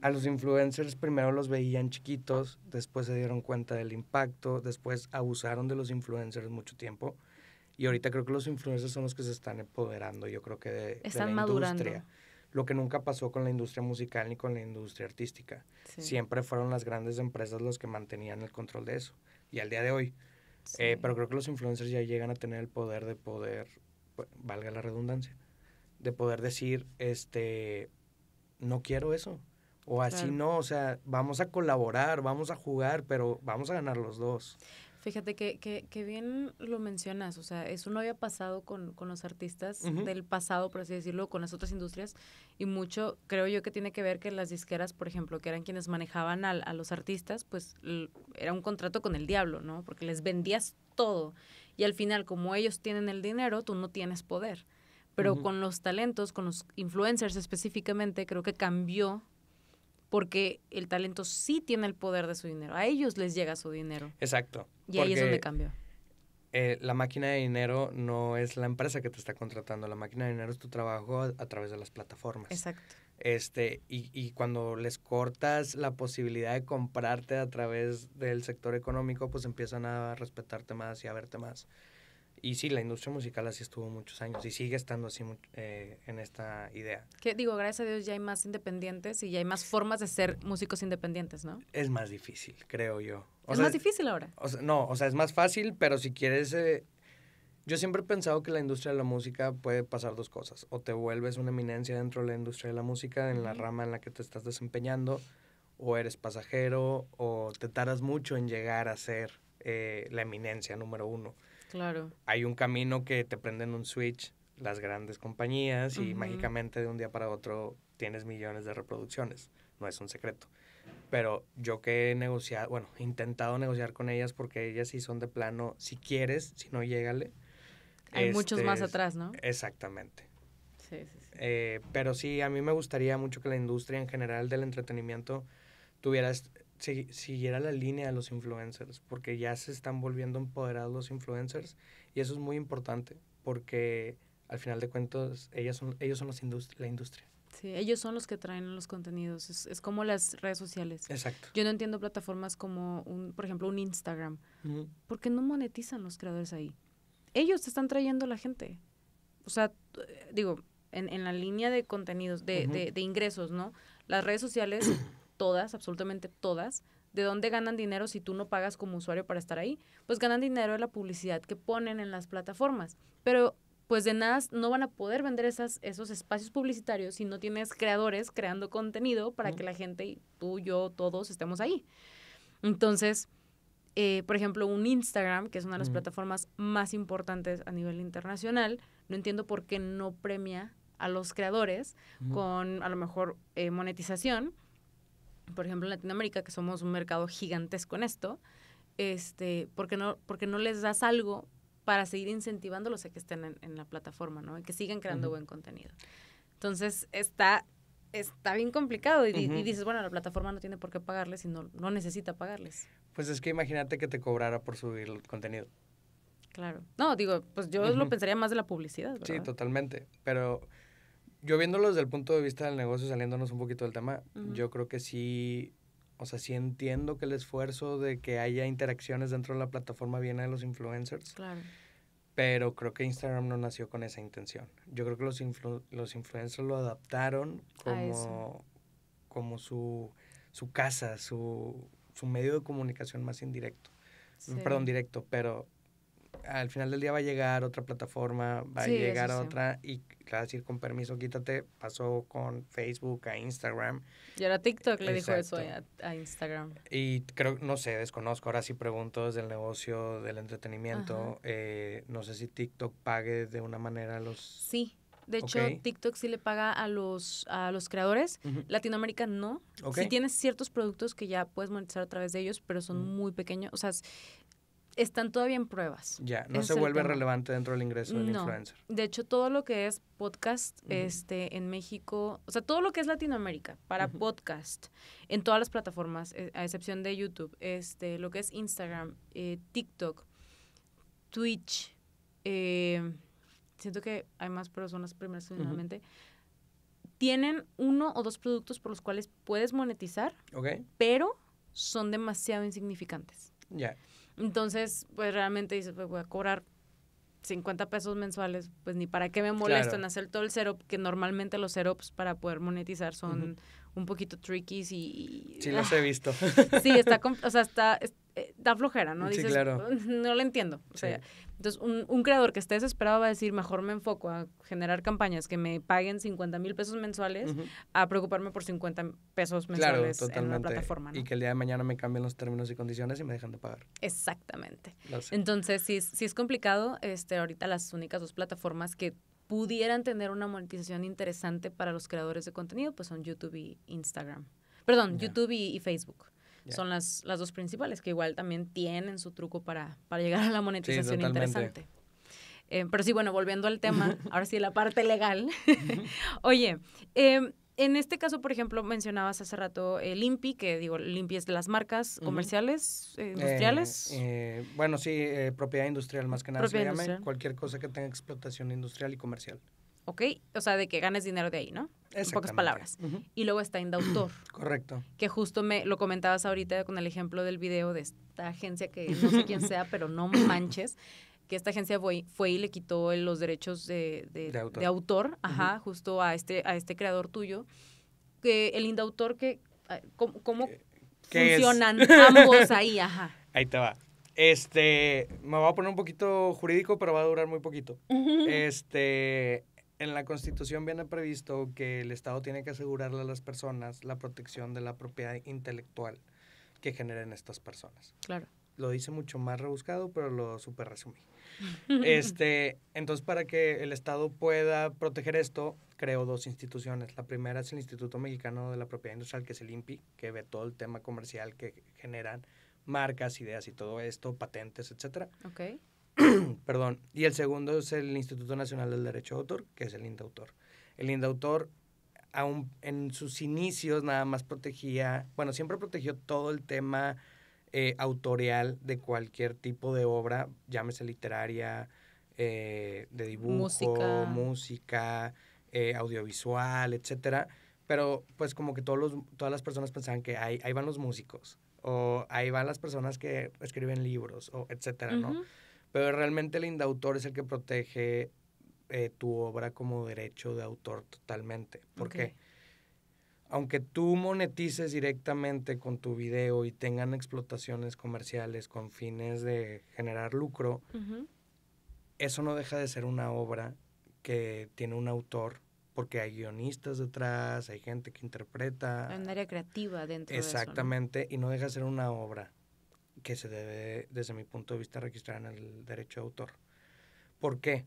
a los influencers primero los veían chiquitos, después se dieron cuenta del impacto, después abusaron de los influencers mucho tiempo. Y ahorita creo que los influencers son los que se están empoderando, yo creo que de, están la madurando. industria. Lo que nunca pasó con la industria musical ni con la industria artística. Siempre fueron las grandes empresas los que mantenían el control de eso. Y al día de hoy. Eh, pero creo que los influencers ya llegan a tener el poder de poder, pues, valga la redundancia, de poder decir, este, no quiero eso. O así no, o sea, vamos a colaborar, vamos a jugar, pero vamos a ganar los dos. Fíjate que, que, bien lo mencionas, o sea, eso no había pasado con, los artistas del pasado, por así decirlo, con las otras industrias, y mucho creo yo que tiene que ver que las disqueras, por ejemplo, que eran quienes manejaban a los artistas, pues era un contrato con el diablo, ¿no? Porque les vendías todo, y al final, como ellos tienen el dinero, tú no tienes poder. Pero con los talentos, con los influencers específicamente, creo que cambió porque el talento sí tiene el poder de su dinero. A ellos les llega su dinero. Exacto. Y ahí es donde cambió. Eh, la máquina de dinero no es la empresa que te está contratando, la máquina de dinero es tu trabajo a, a través de las plataformas. Exacto. Este, y, y, cuando les cortas la posibilidad de comprarte a través del sector económico, pues empiezan a respetarte más y a verte más y sí, la industria musical así estuvo muchos años y sigue estando así eh, en esta idea. Que digo, gracias a Dios ya hay más independientes y ya hay más formas de ser músicos independientes, ¿no? Es más difícil, creo yo. es más difícil ahora. no, o sea, es más fácil, pero si quieres... Eh, yo siempre he pensado que la industria de la música puede pasar dos cosas. O te vuelves una eminencia dentro de la industria de la música, en la rama en la que te estás desempeñando, o eres pasajero, o te tardas mucho en llegar a ser eh, la eminencia número uno. Claro. Hay un camino que te prenden un switch las grandes compañías y mágicamente de un día para otro tienes millones de reproducciones. No es un secreto. Pero yo que he negociado, bueno, intentado negociar con ellas porque ellas sí son de plano, si quieres, si no, llégale. Hay muchos más este, atrás, ¿no? Exactamente. Sí, sí, sí. Eh, pero sí, a mí me gustaría mucho que la industria en general del entretenimiento tuviera siguiera la línea de los influencers, porque ya se están volviendo empoderados los influencers y eso es muy importante, porque al final de cuentas ellas son, ellos son los la industria. Sí, ellos son los que traen los contenidos, es, como las redes sociales. Exacto. Yo no entiendo plataformas como, un, por ejemplo, un Instagram, porque no monetizan los creadores ahí. Ellos están trayendo la gente. O sea, digo, en, la línea de contenidos, de, de, de ingresos, ¿no? Las redes sociales todas, absolutamente todas, ¿De dónde ganan dinero si tú no pagas como usuario para estar ahí? Pues ganan dinero de la publicidad que ponen en las plataformas. Pero pues de nada no van a poder vender esas, esos espacios publicitarios si no tienes creadores creando contenido para que la gente, tú, yo, todos estemos ahí. Entonces, eh, por ejemplo, un Instagram, que es una de las plataformas más importantes a nivel internacional, no entiendo por qué no premia a los creadores con a lo mejor eh, monetización por ejemplo, en Latinoamérica, que somos un mercado gigantesco en esto, este, porque no, porque no les das algo para seguir incentivándolos a que estén en, la plataforma, ¿no? que sigan creando buen contenido. Entonces, está, está bien complicado. Y, dices, bueno, la plataforma no tiene por qué pagarles y no, necesita pagarles. Pues es que imagínate que te cobrara por subir el contenido. Claro. No, digo, pues yo lo pensaría más de la publicidad. ¿verdad? Sí, totalmente. Pero yo viéndolo desde el punto de vista del negocio, saliéndonos un poquito del tema, yo creo que sí, o sea, sí entiendo que el esfuerzo de que haya interacciones dentro de la plataforma viene de los influencers. Claro. Pero creo que Instagram no nació con esa intención. Yo creo que los, los influencers lo adaptaron como, como su, su casa, su, su medio de comunicación más indirecto. Perdón, directo, pero al final del día va a llegar otra plataforma, va a llegar otra y decir con permiso, quítate. Pasó con Facebook, a Instagram. Y ahora TikTok le dijo eso a, Instagram. Y creo, no sé, desconozco. Ahora sí pregunto desde el negocio del entretenimiento. Eh, no sé si TikTok pague de una manera a los. Sí. De hecho, TikTok sí le paga a los, a los creadores. Latinoamérica no. si tienes ciertos productos que ya puedes monetizar a través de ellos, pero son muy pequeños. O sea, están todavía en pruebas. Ya, no se vuelve relevante dentro del ingreso del influencer. De hecho, todo lo que es podcast este, en México, o sea, todo lo que es Latinoamérica para podcast, en todas las plataformas, e, a excepción de YouTube, este, lo que es Instagram, eh, TikTok, Twitch, eh, siento que hay más, personas, primero, tienen uno o dos productos por los cuales puedes monetizar, pero son demasiado insignificantes. Ya. Entonces, pues realmente dices, pues voy a cobrar 50 pesos mensuales, pues ni para qué me molesto en hacer todo el setup, que normalmente los setups para poder monetizar son un poquito tricky y, Sí, los he visto. Sí, está, o sea, está eh, da flojera, ¿no? Dices, oh, no lo entiendo. O sea, entonces, un, creador que esté desesperado va a decir, mejor me enfoco a generar campañas que me paguen 50 mil pesos mensuales a preocuparme por 50 pesos mensuales en una plataforma. Y que el día de mañana me cambien los términos y condiciones y me dejen de pagar. Exactamente. Entonces, si, si es complicado. Este, ahorita las únicas dos plataformas que pudieran tener una monetización interesante para los creadores de contenido, pues son YouTube y Instagram. Perdón, YouTube y Facebook son las, las dos principales, que igual también tienen su truco para, llegar a la monetización interesante. Eh, pero sí, bueno, volviendo al tema, ahora sí la parte legal. Oye, em, en este caso, por ejemplo, mencionabas hace rato el INPI, que digo, INPI es de las marcas comerciales, eh, eh, industriales. bueno, sí, propiedad industrial más que nada se Cualquier cosa que tenga explotación industrial y comercial. ¿ok? O sea, de que ganes dinero de ahí, ¿no? En pocas palabras. Y luego está Indautor. Correcto. Que justo me lo comentabas ahorita con el ejemplo del video de esta agencia que no sé quién sea, pero no manches, que esta agencia fue, y le quitó los derechos de, de, autor, ajá, justo a este, a este creador tuyo. Que el Indautor, que, ah, ¿cómo, funcionan ambos ahí? Ajá. Ahí te va. Este, me voy a poner un poquito jurídico, pero va a durar muy poquito. Este, en la Constitución viene previsto que el Estado tiene que asegurarle a las personas la protección de la propiedad intelectual que generen estas personas. Claro. Lo dice mucho más rebuscado, pero lo super resumí. este, entonces, para que el Estado pueda proteger esto, creo dos instituciones. La primera es el Instituto Mexicano de la Propiedad Industrial, que es el INPI, que ve todo el tema comercial que generan marcas, ideas y todo esto, patentes, etcétera. Okay. perdón, y el segundo es el Instituto Nacional del Derecho de Autor, que es el INDAUTOR. El INDAUTOR aún en sus inicios nada más protegía, bueno, siempre protegió todo el tema eh, autorial de cualquier tipo de obra, llámese literaria, eh, de dibujo, música, eh, audiovisual, etcétera. Pero pues como que todos los, todas las personas pensaban que ahí, ahí van los músicos, o ahí van las personas que escriben libros, o etcétera, ¿no? pero realmente el indautor es el que protege eh, tu obra como derecho de autor totalmente. Porque aunque tú monetices directamente con tu video y tengan explotaciones comerciales con fines de generar lucro, eso no deja de ser una obra que tiene un autor porque hay guionistas detrás, hay gente que interpreta. Hay un área creativa dentro Exactamente, de eso, Exactamente, y no deja de ser una obra que se debe, desde mi punto de vista, registrar en el derecho de autor. ¿Por qué?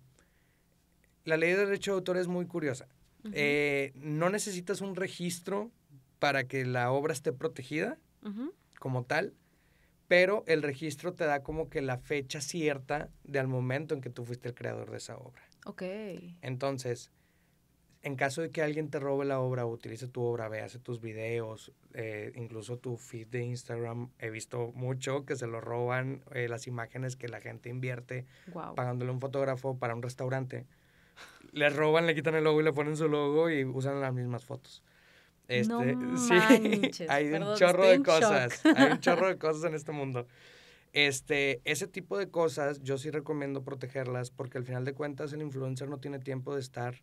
La ley de derecho de autor es muy curiosa. Eh, no necesitas un registro para que la obra esté protegida como tal, pero el registro te da como que la fecha cierta del momento en que tú fuiste el creador de esa obra. Ok. Entonces, en caso de que alguien te robe la obra, utilice tu obra, hace tus videos, eh, incluso tu feed de Instagram, he visto mucho que se lo roban eh, las imágenes que la gente invierte pagándole un fotógrafo para un restaurante. Le roban, le quitan el logo y le ponen su logo y usan las mismas fotos. Este, sí, hay un chorro de cosas, hay un chorro de cosas en este mundo. Este, ese tipo de cosas yo sí recomiendo protegerlas porque al final de cuentas el influencer no tiene tiempo de estar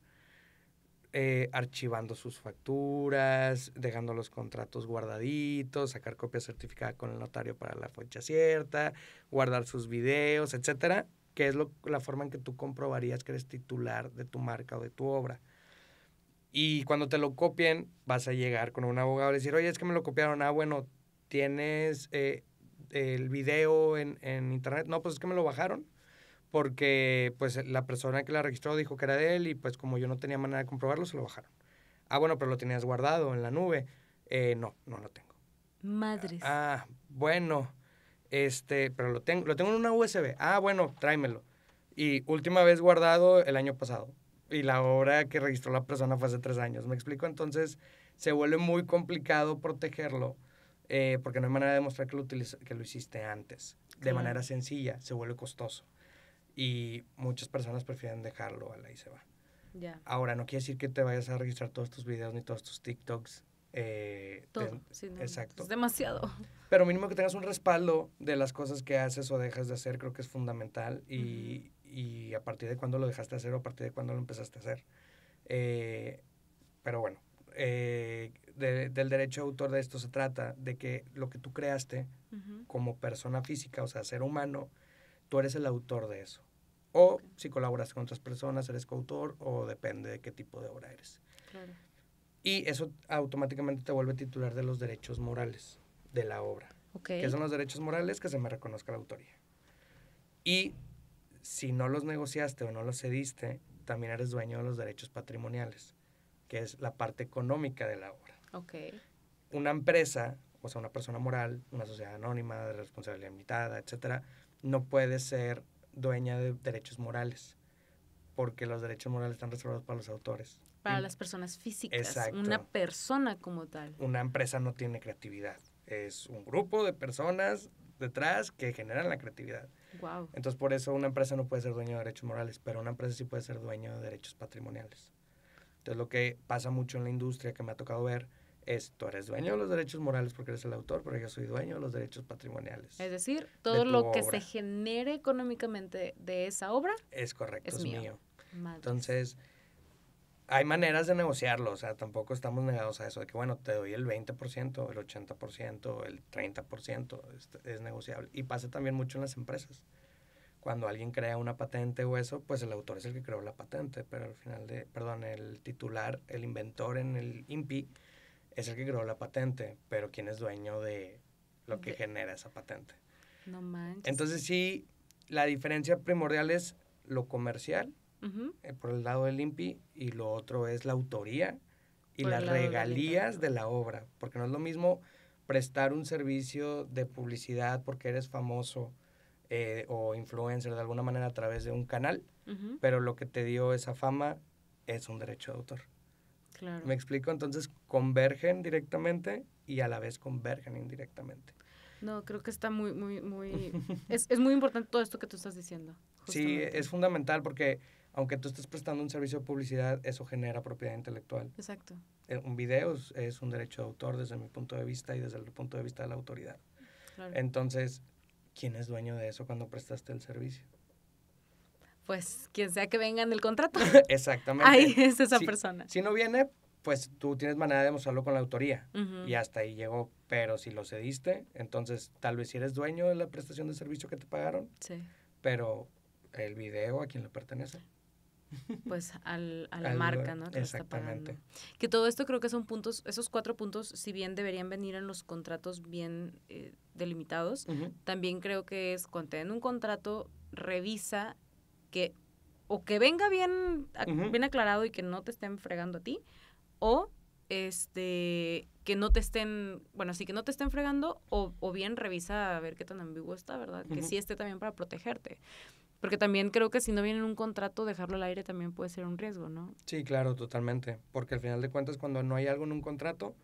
eh, archivando sus facturas, dejando los contratos guardaditos, sacar copia certificada con el notario para la fecha cierta, guardar sus videos, etcétera, que es la forma en que tú comprobarías que eres titular de tu marca o de tu obra. Y cuando te lo copien, vas a llegar con un abogado y decir, oye, es que me lo copiaron. Ah, bueno, tienes eh, el video en, en internet. No, pues es que me lo bajaron porque pues la persona que la registró dijo que era de él y pues como yo no tenía manera de comprobarlo, se lo bajaron. Ah, bueno, pero lo tenías guardado en la nube. Eh, no, no lo tengo. Madres. Ah, bueno, este, pero lo tengo, lo tengo en una USB. Ah, bueno, tráemelo. Y última vez guardado el año pasado. Y la hora que registró la persona fue hace tres años. ¿Me explico? Entonces se vuelve muy complicado protegerlo eh, porque no hay manera de demostrar que lo, que lo hiciste antes. De manera sencilla, se vuelve costoso y muchas personas prefieren dejarlo, la ahí se va. Ahora, no quiere decir que te vayas a registrar todos tus videos ni todos tus TikToks. Eh, Todo, exacto. Es demasiado. Pero mínimo que tengas un respaldo de las cosas que haces o dejas de hacer, creo que es fundamental. Y, y a partir de cuándo lo dejaste hacer o a partir de cuándo lo empezaste a hacer. Eh, pero bueno, eh, del derecho de autor de esto se trata, de que lo que tú creaste como persona física, o sea, ser humano, tú eres el autor de eso. O si colaboras con otras personas, eres coautor o depende de qué tipo de obra eres. Claro. Y eso automáticamente te vuelve titular de los derechos morales de la obra. Okay. Que son los derechos morales que se me reconozca la autoría. Y si no los negociaste o no los cediste, también eres dueño de los derechos patrimoniales, que es la parte económica de la obra. Okay. Una empresa, o sea, una persona moral, una sociedad anónima, de responsabilidad limitada, etcétera, no puede ser dueña de derechos morales, porque los derechos morales están reservados para los autores. Para las personas físicas, una persona como tal. Una empresa no tiene creatividad, es un grupo de personas detrás que generan la creatividad. Entonces por eso una empresa no puede ser dueña de derechos morales, pero una empresa sí puede ser dueña de derechos patrimoniales. Entonces lo que pasa mucho en la industria que me ha tocado ver es tú eres dueño de los derechos morales porque eres el autor, pero yo soy dueño de los derechos patrimoniales. Es decir, todo lo que se genere económicamente de esa obra es correcto, es, mío. Entonces, hay maneras de negociarlo, o sea, tampoco estamos negados a eso, de que bueno, te doy el 20%, el 80%, el 30%, es, es negociable. Y pasa también mucho en las empresas. Cuando alguien crea una patente o eso, pues el autor es el que creó la patente, pero al final de, perdón, el titular, el inventor en el INPI, es el que creó la patente, pero quién es dueño de lo que genera esa patente. No manches. Entonces sí, la diferencia primordial es lo comercial eh, por el lado del INPI y lo otro es la autoría y las regalías de la obra, porque no es lo mismo prestar un servicio de publicidad porque eres famoso eh, o influencer de alguna manera a través de un canal, pero lo que te dio esa fama es un derecho de autor. ¿Me explico? Entonces convergen directamente y a la vez convergen indirectamente. No, creo que está muy, muy, muy... es, es muy importante todo esto que tú estás diciendo. Sí, es fundamental porque aunque tú estés prestando un servicio de publicidad, eso genera propiedad intelectual. Exacto. Eh, un video es, un derecho de autor desde mi punto de vista y desde el punto de vista de la autoridad. Entonces, ¿quién es dueño de eso cuando prestaste el servicio? pues quien sea que venga en el contrato. Exactamente. Ahí es esa persona. Si no viene, pues tú tienes manera de demostrarlo con la autoría y hasta ahí llegó, pero si lo cediste, entonces tal vez si eres dueño de la prestación de servicio que te pagaron, sí. pero el video a quién le pertenece. Pues al, a la marca, ¿no? exactamente. que todo esto creo que son puntos, esos cuatro puntos, si bien deberían venir en los contratos bien eh, delimitados, también creo que es cuando te den un contrato, revisa que o que venga bien, bien aclarado y que no te estén fregando a ti, o este que no te estén, bueno, sí que no te estén fregando, o, o bien revisa a ver qué tan ambiguo está, ¿verdad? Que sí esté también para protegerte. Porque también creo que si no viene en un contrato, dejarlo al aire también puede ser un riesgo, ¿no? Sí, claro, totalmente. Porque al final de cuentas, cuando no hay algo en un contrato,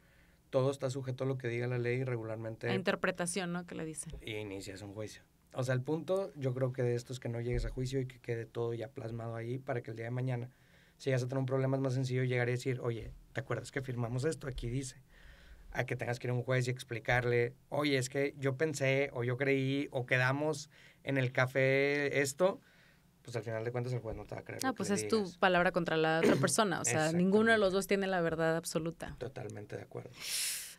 todo está sujeto a lo que diga la ley regularmente. A interpretación, ¿no? Que le dice. Y inicias un juicio. O sea, el punto yo creo que de esto es que no llegues a juicio y que quede todo ya plasmado ahí para que el día de mañana, si vas a tener un problema es más sencillo llegar y decir, oye, ¿te acuerdas que firmamos esto? Aquí dice. A que tengas que ir a un juez y explicarle, oye, es que yo pensé o yo creí o quedamos en el café esto, pues al final de cuentas el juez no te va a creer. Ah, pues es tu palabra contra la otra persona. O sea, ninguno de los dos tiene la verdad absoluta. Totalmente de acuerdo.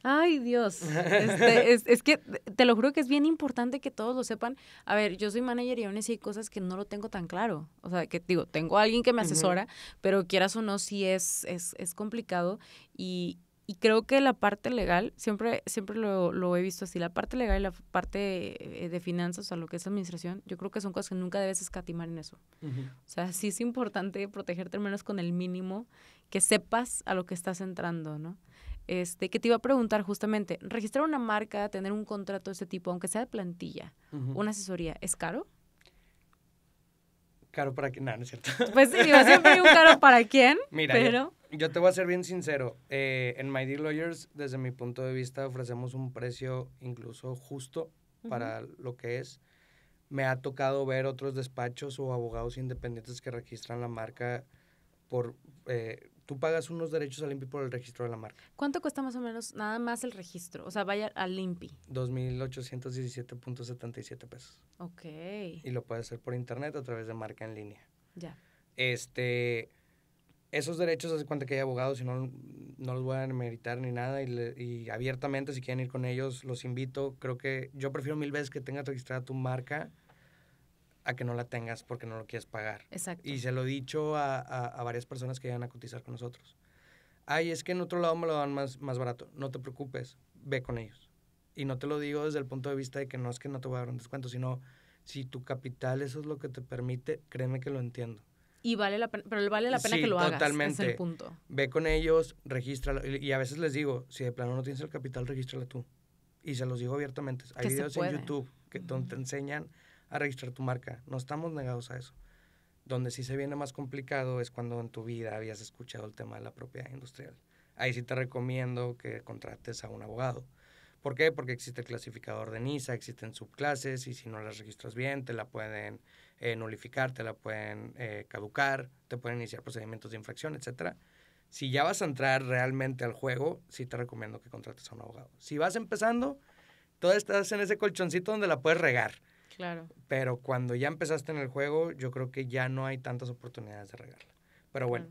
Ay, Dios. Este, es, es, que te lo juro que es bien importante que todos lo sepan. A ver, yo soy manager y aún así hay cosas que no lo tengo tan claro. O sea, que digo, tengo a alguien que me asesora, pero quieras o no, sí es, es, es complicado. Y, y creo que la parte legal, siempre, siempre lo, lo, he visto así, la parte legal y la parte eh, de, finanzas, o sea, lo que es administración, yo creo que son cosas que nunca debes escatimar en eso. O sea, sí es importante protegerte al menos con el mínimo, que sepas a lo que estás entrando, ¿no? Este, que te iba a preguntar justamente, registrar una marca, tener un contrato de ese tipo, aunque sea de plantilla, una asesoría, ¿es caro? Caro para quién, no, no es cierto. Pues sí, a siempre muy caro para quién, Mira, pero... Yo, te voy a ser bien sincero, eh, en My Dear Lawyers, desde mi punto de vista, ofrecemos un precio incluso justo para lo que es. Me ha tocado ver otros despachos o abogados independientes que registran la marca por eh, Tú pagas unos derechos al INPI por el registro de la marca. ¿Cuánto cuesta más o menos nada más el registro? O sea, vaya al INPI. 2.817.77 pesos. Ok. Y lo puedes hacer por internet a través de marca en línea. Ya. Este, esos derechos, hace cuenta que hay abogados y no, no los voy a meritar ni nada. Y, y, abiertamente, si quieren ir con ellos, los invito. Creo que yo prefiero mil veces que tengas registrada tu marca a que no la tengas porque no lo quieres pagar. Exacto. Y se lo he dicho a, a, varias personas que llegan a cotizar con nosotros. Ay, es que en otro lado me lo dan más, más barato. No te preocupes, ve con ellos. Y no te lo digo desde el punto de vista de que no es que no te voy a dar un descuento, sino si tu capital eso es lo que te permite, créeme que lo entiendo. Y vale la pena, pero vale la pena que lo hagas. Totalmente. Es el punto. Ve con ellos, regístralo. Y, a veces les digo, si de plano no tienes el capital, regístralo tú. Y se los digo abiertamente. Hay videos en YouTube que donde te enseñan a registrar tu marca. No estamos negados a eso. Donde sí se viene más complicado es cuando en tu vida habías escuchado el tema de la propiedad industrial. Ahí sí te recomiendo que contrates a un abogado. ¿Por qué? Porque existe el clasificador de NISA, existen subclases y si no las registras bien te la pueden eh, nulificar, te la pueden eh, caducar, te pueden iniciar procedimientos de infracción, etc. Si ya vas a entrar realmente al juego, sí te recomiendo que contrates a un abogado. Si vas empezando, todavía estás en ese colchoncito donde la puedes regar. Claro. Pero cuando ya empezaste en el juego, yo creo que ya no hay tantas oportunidades de regarla. Pero bueno,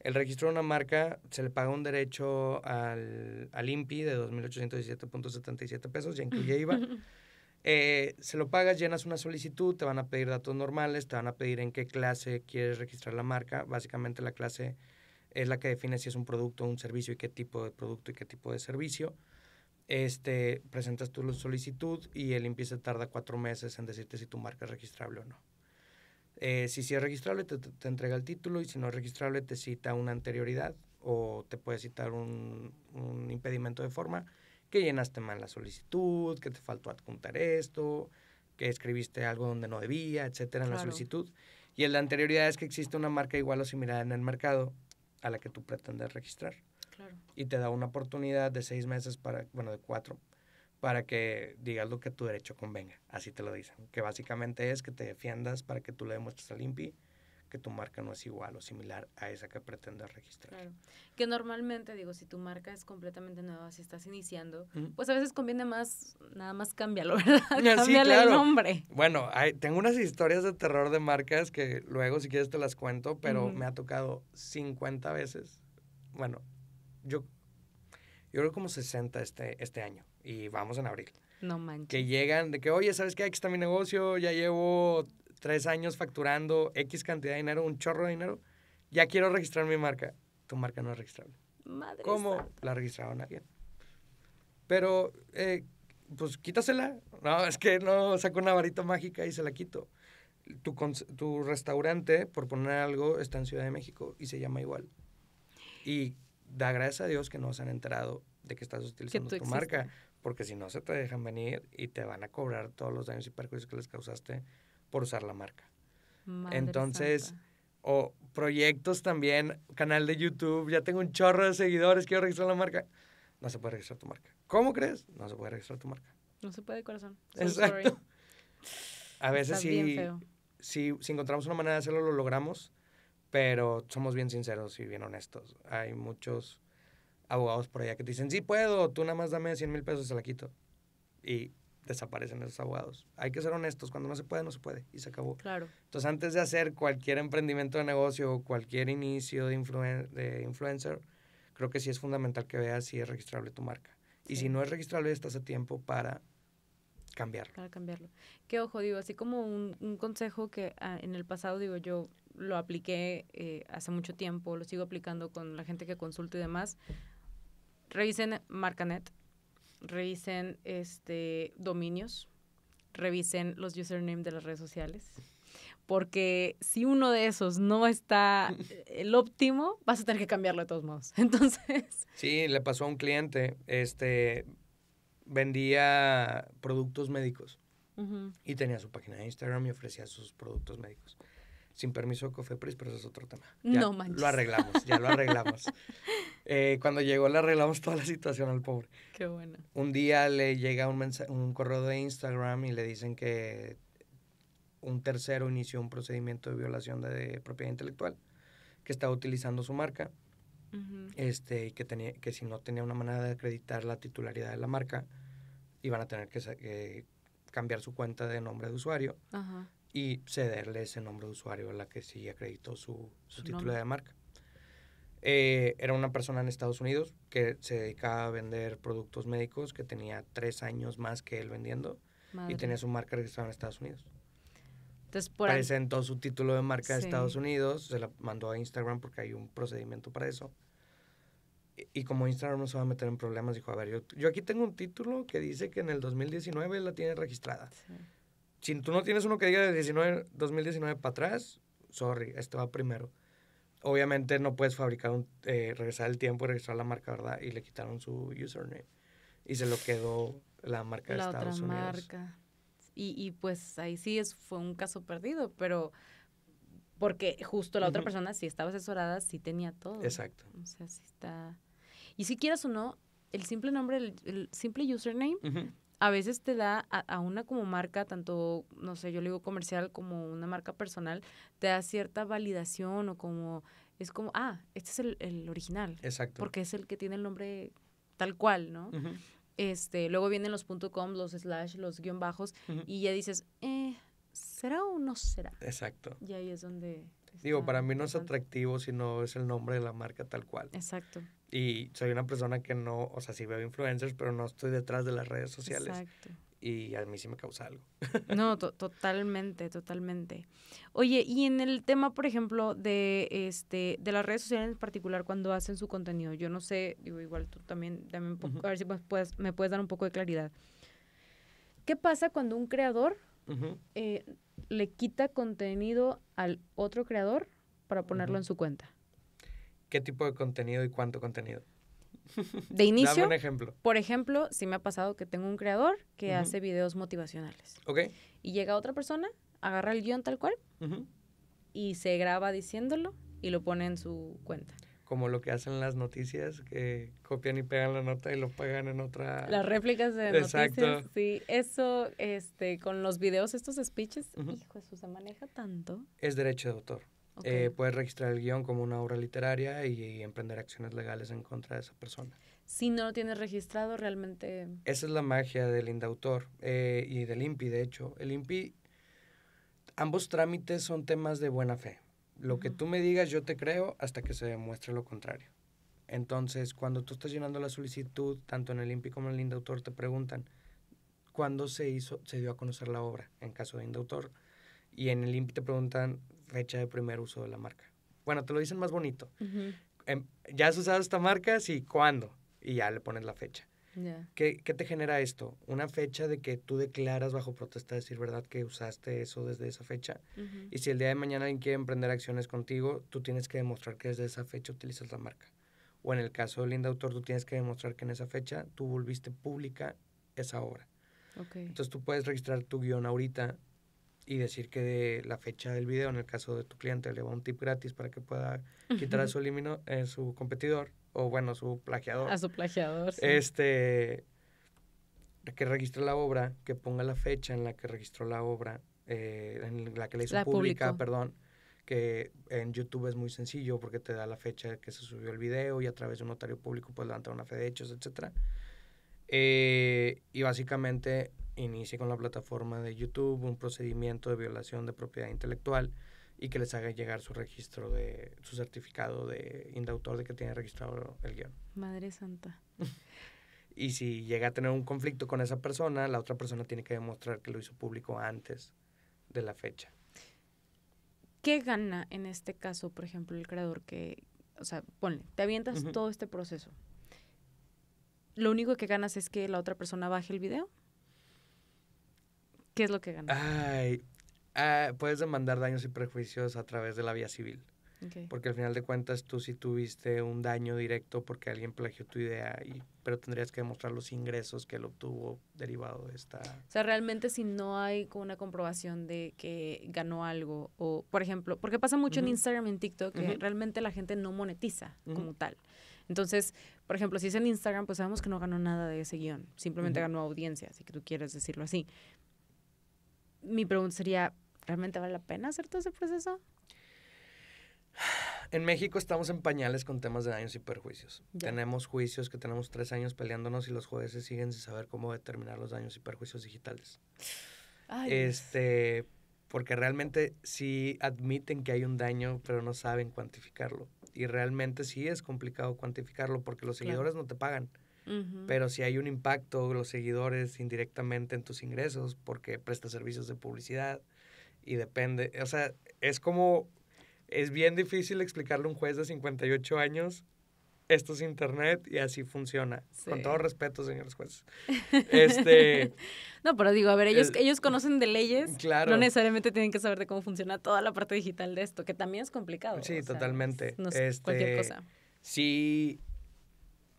el registro de una marca se le paga un derecho al, al INPI de 2.817.77 pesos, ya incluye IVA. Eh, se lo pagas, llenas una solicitud, te van a pedir datos normales, te van a pedir en qué clase quieres registrar la marca. Básicamente la clase es la que define si es un producto o un servicio y qué tipo de producto y qué tipo de servicio este, presentas tu solicitud y el empieza tarda cuatro meses en decirte si tu marca es registrable o no. Eh, si sí es registrable, te, entrega el título y si no es registrable, te cita una anterioridad o te puede citar un, impedimento de forma que llenaste mal la solicitud, que te faltó adjuntar esto, que escribiste algo donde no debía, etcétera, en la solicitud. Y en la anterioridad es que existe una marca igual o similar en el mercado a la que tú pretendes registrar. Y te da una oportunidad de seis meses para, bueno, de cuatro, para que digas lo que tu derecho convenga. Así te lo dicen. Que básicamente es que te defiendas para que tú le demuestres al INPI que tu marca no es igual o similar a esa que pretende registrar. Que normalmente, digo, si tu marca es completamente nueva, si estás iniciando, pues a veces conviene más, nada más cámbialo, ¿verdad? Sí, Cámbiale el nombre. Bueno, hay, tengo unas historias de terror de marcas que luego, si quieres, te las cuento, pero me ha tocado 50 veces. Bueno, yo, yo creo como 60 este, este año y vamos en abril. No manches. Que llegan de que, oye, ¿sabes qué? Aquí está mi negocio, ya llevo tres años facturando X cantidad de dinero, un chorro de dinero, ya quiero registrar mi marca. Tu marca no es registrable. Madre ¿Cómo la registraron alguien? Pero, eh, pues quítasela. No, es que no saco una varita mágica y se la quito. Tu, tu restaurante, por poner algo, está en Ciudad de México y se llama igual. Y da gracias a Dios que no se han enterado de que estás utilizando tu marca, porque si no se te dejan venir y te van a cobrar todos los daños y perjuicios que les causaste por usar la marca. Entonces, o proyectos también, canal de YouTube, ya tengo un chorro de seguidores, quiero registrar la marca. No se puede registrar tu marca. ¿Cómo crees? No se puede registrar tu marca. No se puede, corazón. Exacto. A veces sí, si, si encontramos una manera de hacerlo, lo logramos pero somos bien sinceros y bien honestos. Hay muchos abogados por allá que te dicen, sí puedo, tú nada más dame 100 mil pesos y se la quito. Y desaparecen esos abogados. Hay que ser honestos, cuando no se puede, no se puede y se acabó. Claro. Entonces, antes de hacer cualquier emprendimiento de negocio o cualquier inicio de, influen de influencer, creo que sí es fundamental que veas si es registrable tu marca. Y si no es registrable, estás a tiempo para cambiarlo. Para cambiarlo. Qué ojo, digo, así como un, consejo que ah, en el pasado, digo, yo lo apliqué eh, hace mucho tiempo, lo sigo aplicando con la gente que consulto y demás. Revisen Marcanet, revisen este, dominios, revisen los usernames de las redes sociales, porque si uno de esos no está eh, el óptimo, vas a tener que cambiarlo de todos modos. Entonces... Sí, le pasó a un cliente, este, vendía productos médicos. Y tenía su página de Instagram y ofrecía sus productos médicos sin permiso de Cofepris, pero eso es otro tema. no manches. Lo arreglamos, ya lo arreglamos. Eh, cuando llegó le arreglamos toda la situación al pobre. Qué bueno. Un día le llega un, un correo de Instagram y le dicen que un tercero inició un procedimiento de violación de, propiedad intelectual, que estaba utilizando su marca, este, que, tenía, que si no tenía una manera de acreditar la titularidad de la marca, iban a tener que cambiar su cuenta de nombre de usuario. Ajá y cederle ese nombre de usuario a la que sí acreditó su, su, título de marca. Eh, era una persona en Estados Unidos que se dedicaba a vender productos médicos, que tenía tres años más que él vendiendo y tenía su marca registrada en Estados Unidos. Presentó su título de marca de Estados Unidos, se la mandó a Instagram porque hay un procedimiento para eso. Y, como Instagram no se va a meter en problemas, dijo, a ver, yo, yo, aquí tengo un título que dice que en el 2019 la tiene registrada. Sí si tú no tienes uno que diga de 19, 2019 para atrás, sorry, este va primero. Obviamente no puedes fabricar eh, regresar el tiempo y regresar la marca, ¿verdad? Y le quitaron su username. Y se lo quedó la marca de la otra Marca. Y, pues ahí sí es, fue un caso perdido, pero porque justo la otra persona, si estaba asesorada, sí tenía todo. Exacto. O sea, sí está. Y si quieres o no, el simple nombre, el, simple username, a veces te da a, una como marca, tanto, no sé, yo le digo comercial como una marca personal, te da cierta validación o como, es como, ah, este es el, el original. Exacto. Porque es el que tiene el nombre tal cual, ¿no? este, luego vienen los .com, los slash, los guión bajos, y ya dices, eh, ¿será o no será? Exacto. Y ahí es donde... Digo, para mí no es atractivo si no es el nombre de la marca tal cual. Exacto. Y soy una persona que no, o sea, sí veo influencers, pero no estoy detrás de las redes sociales. Exacto. Y a mí sí me causa algo. No, totalmente, totalmente. Oye, y en el tema, por ejemplo, de este de las redes sociales en particular, cuando hacen su contenido, yo no sé, digo, igual tú también, a ver si me puedes dar un poco de claridad. ¿Qué pasa cuando un creador eh, le quita contenido al otro creador para ponerlo en su cuenta? ¿Qué tipo de contenido y cuánto contenido? De inicio, Dame un ejemplo. por ejemplo, si me ha pasado que tengo un creador que hace videos motivacionales. Ok. Y llega otra persona, agarra el guión tal cual y se graba diciéndolo y lo pone en su cuenta. Como lo que hacen las noticias, que copian y pegan la nota y lo pegan en otra... Las réplicas de Exacto. noticias, sí. Eso, este, con los videos, estos speeches, hijo, se maneja tanto. Es derecho de autor. Eh, puedes registrar el guión como una obra literaria y, emprender acciones legales en contra de esa persona. Si no lo tienes registrado, realmente... Esa es la magia del indautor eh, y del INPI, de hecho. El INPI, ambos trámites son temas de buena fe. Lo que tú me digas, yo te creo hasta que se demuestre lo contrario. Entonces, cuando tú estás llenando la solicitud, tanto en el INPI como en el indautor, te preguntan cuándo se hizo, se dio a conocer la obra, en caso de indautor. Y en el INPI te preguntan fecha de primer uso de la marca. Bueno, te lo dicen más bonito. Em, ¿Ya has usado esta marca? Sí, ¿cuándo? Y ya le pones la fecha. ¿Qué, te genera esto? Una fecha de que tú declaras bajo protesta decir verdad que usaste eso desde esa fecha. Y si el día de mañana alguien quiere emprender acciones contigo, tú tienes que demostrar que desde esa fecha utilizas la marca. O en el caso del Autor, tú tienes que demostrar que en esa fecha tú volviste pública esa obra. Entonces tú puedes registrar tu guión ahorita y decir que de la fecha del video, en el caso de tu cliente, le va un tip gratis para que pueda quitar a su, elimino, eh, su competidor o bueno, su plagiador. A su plagiador. Sí. Este, que registre la obra, que ponga la fecha en la que registró la obra, eh, en la que la hizo pública, perdón, que en YouTube es muy sencillo porque te da la fecha que se subió el video y a través de un notario público puedes levantar una fe de hechos, etc. Eh, y básicamente inicie con la plataforma de YouTube un procedimiento de violación de propiedad intelectual y que les haga llegar su registro de su certificado de indautor de que tiene registrado el guión. Madre santa. y si llega a tener un conflicto con esa persona, la otra persona tiene que demostrar que lo hizo público antes de la fecha. ¿Qué gana en este caso, por ejemplo, el creador que, o sea, ponle, te avientas todo este proceso? Lo único que ganas es que la otra persona baje el video. ¿Qué es lo que ganó? Ah, puedes demandar daños y prejuicios a través de la vía civil. Porque al final de cuentas tú sí tuviste un daño directo porque alguien plagió tu idea, y, pero tendrías que demostrar los ingresos que él obtuvo derivado de esta... O sea, realmente si no hay una comprobación de que ganó algo, o por ejemplo, porque pasa mucho en Instagram y en TikTok que realmente la gente no monetiza como tal. Entonces, por ejemplo, si es en Instagram, pues sabemos que no ganó nada de ese guión, simplemente ganó audiencia, así que tú quieres decirlo así mi pregunta sería, ¿realmente vale la pena hacer todo ese proceso? En México estamos en pañales con temas de daños y perjuicios. Tenemos juicios que tenemos tres años peleándonos y los jueces siguen sin saber cómo determinar los daños y perjuicios digitales. Este, porque realmente sí admiten que hay un daño, pero no saben cuantificarlo. Y realmente sí es complicado cuantificarlo porque los seguidores no te pagan pero si hay un impacto, los seguidores indirectamente en tus ingresos, porque presta servicios de publicidad y depende, o sea, es como, es bien difícil explicarle a un juez de 58 años esto es internet y así funciona. Con todo respeto, señores jueces. Este, no, pero digo, a ver, ellos, ellos conocen de leyes. No necesariamente tienen que saber de cómo funciona toda la parte digital de esto, que también es complicado. Sí, totalmente. cualquier este, cosa. Sí,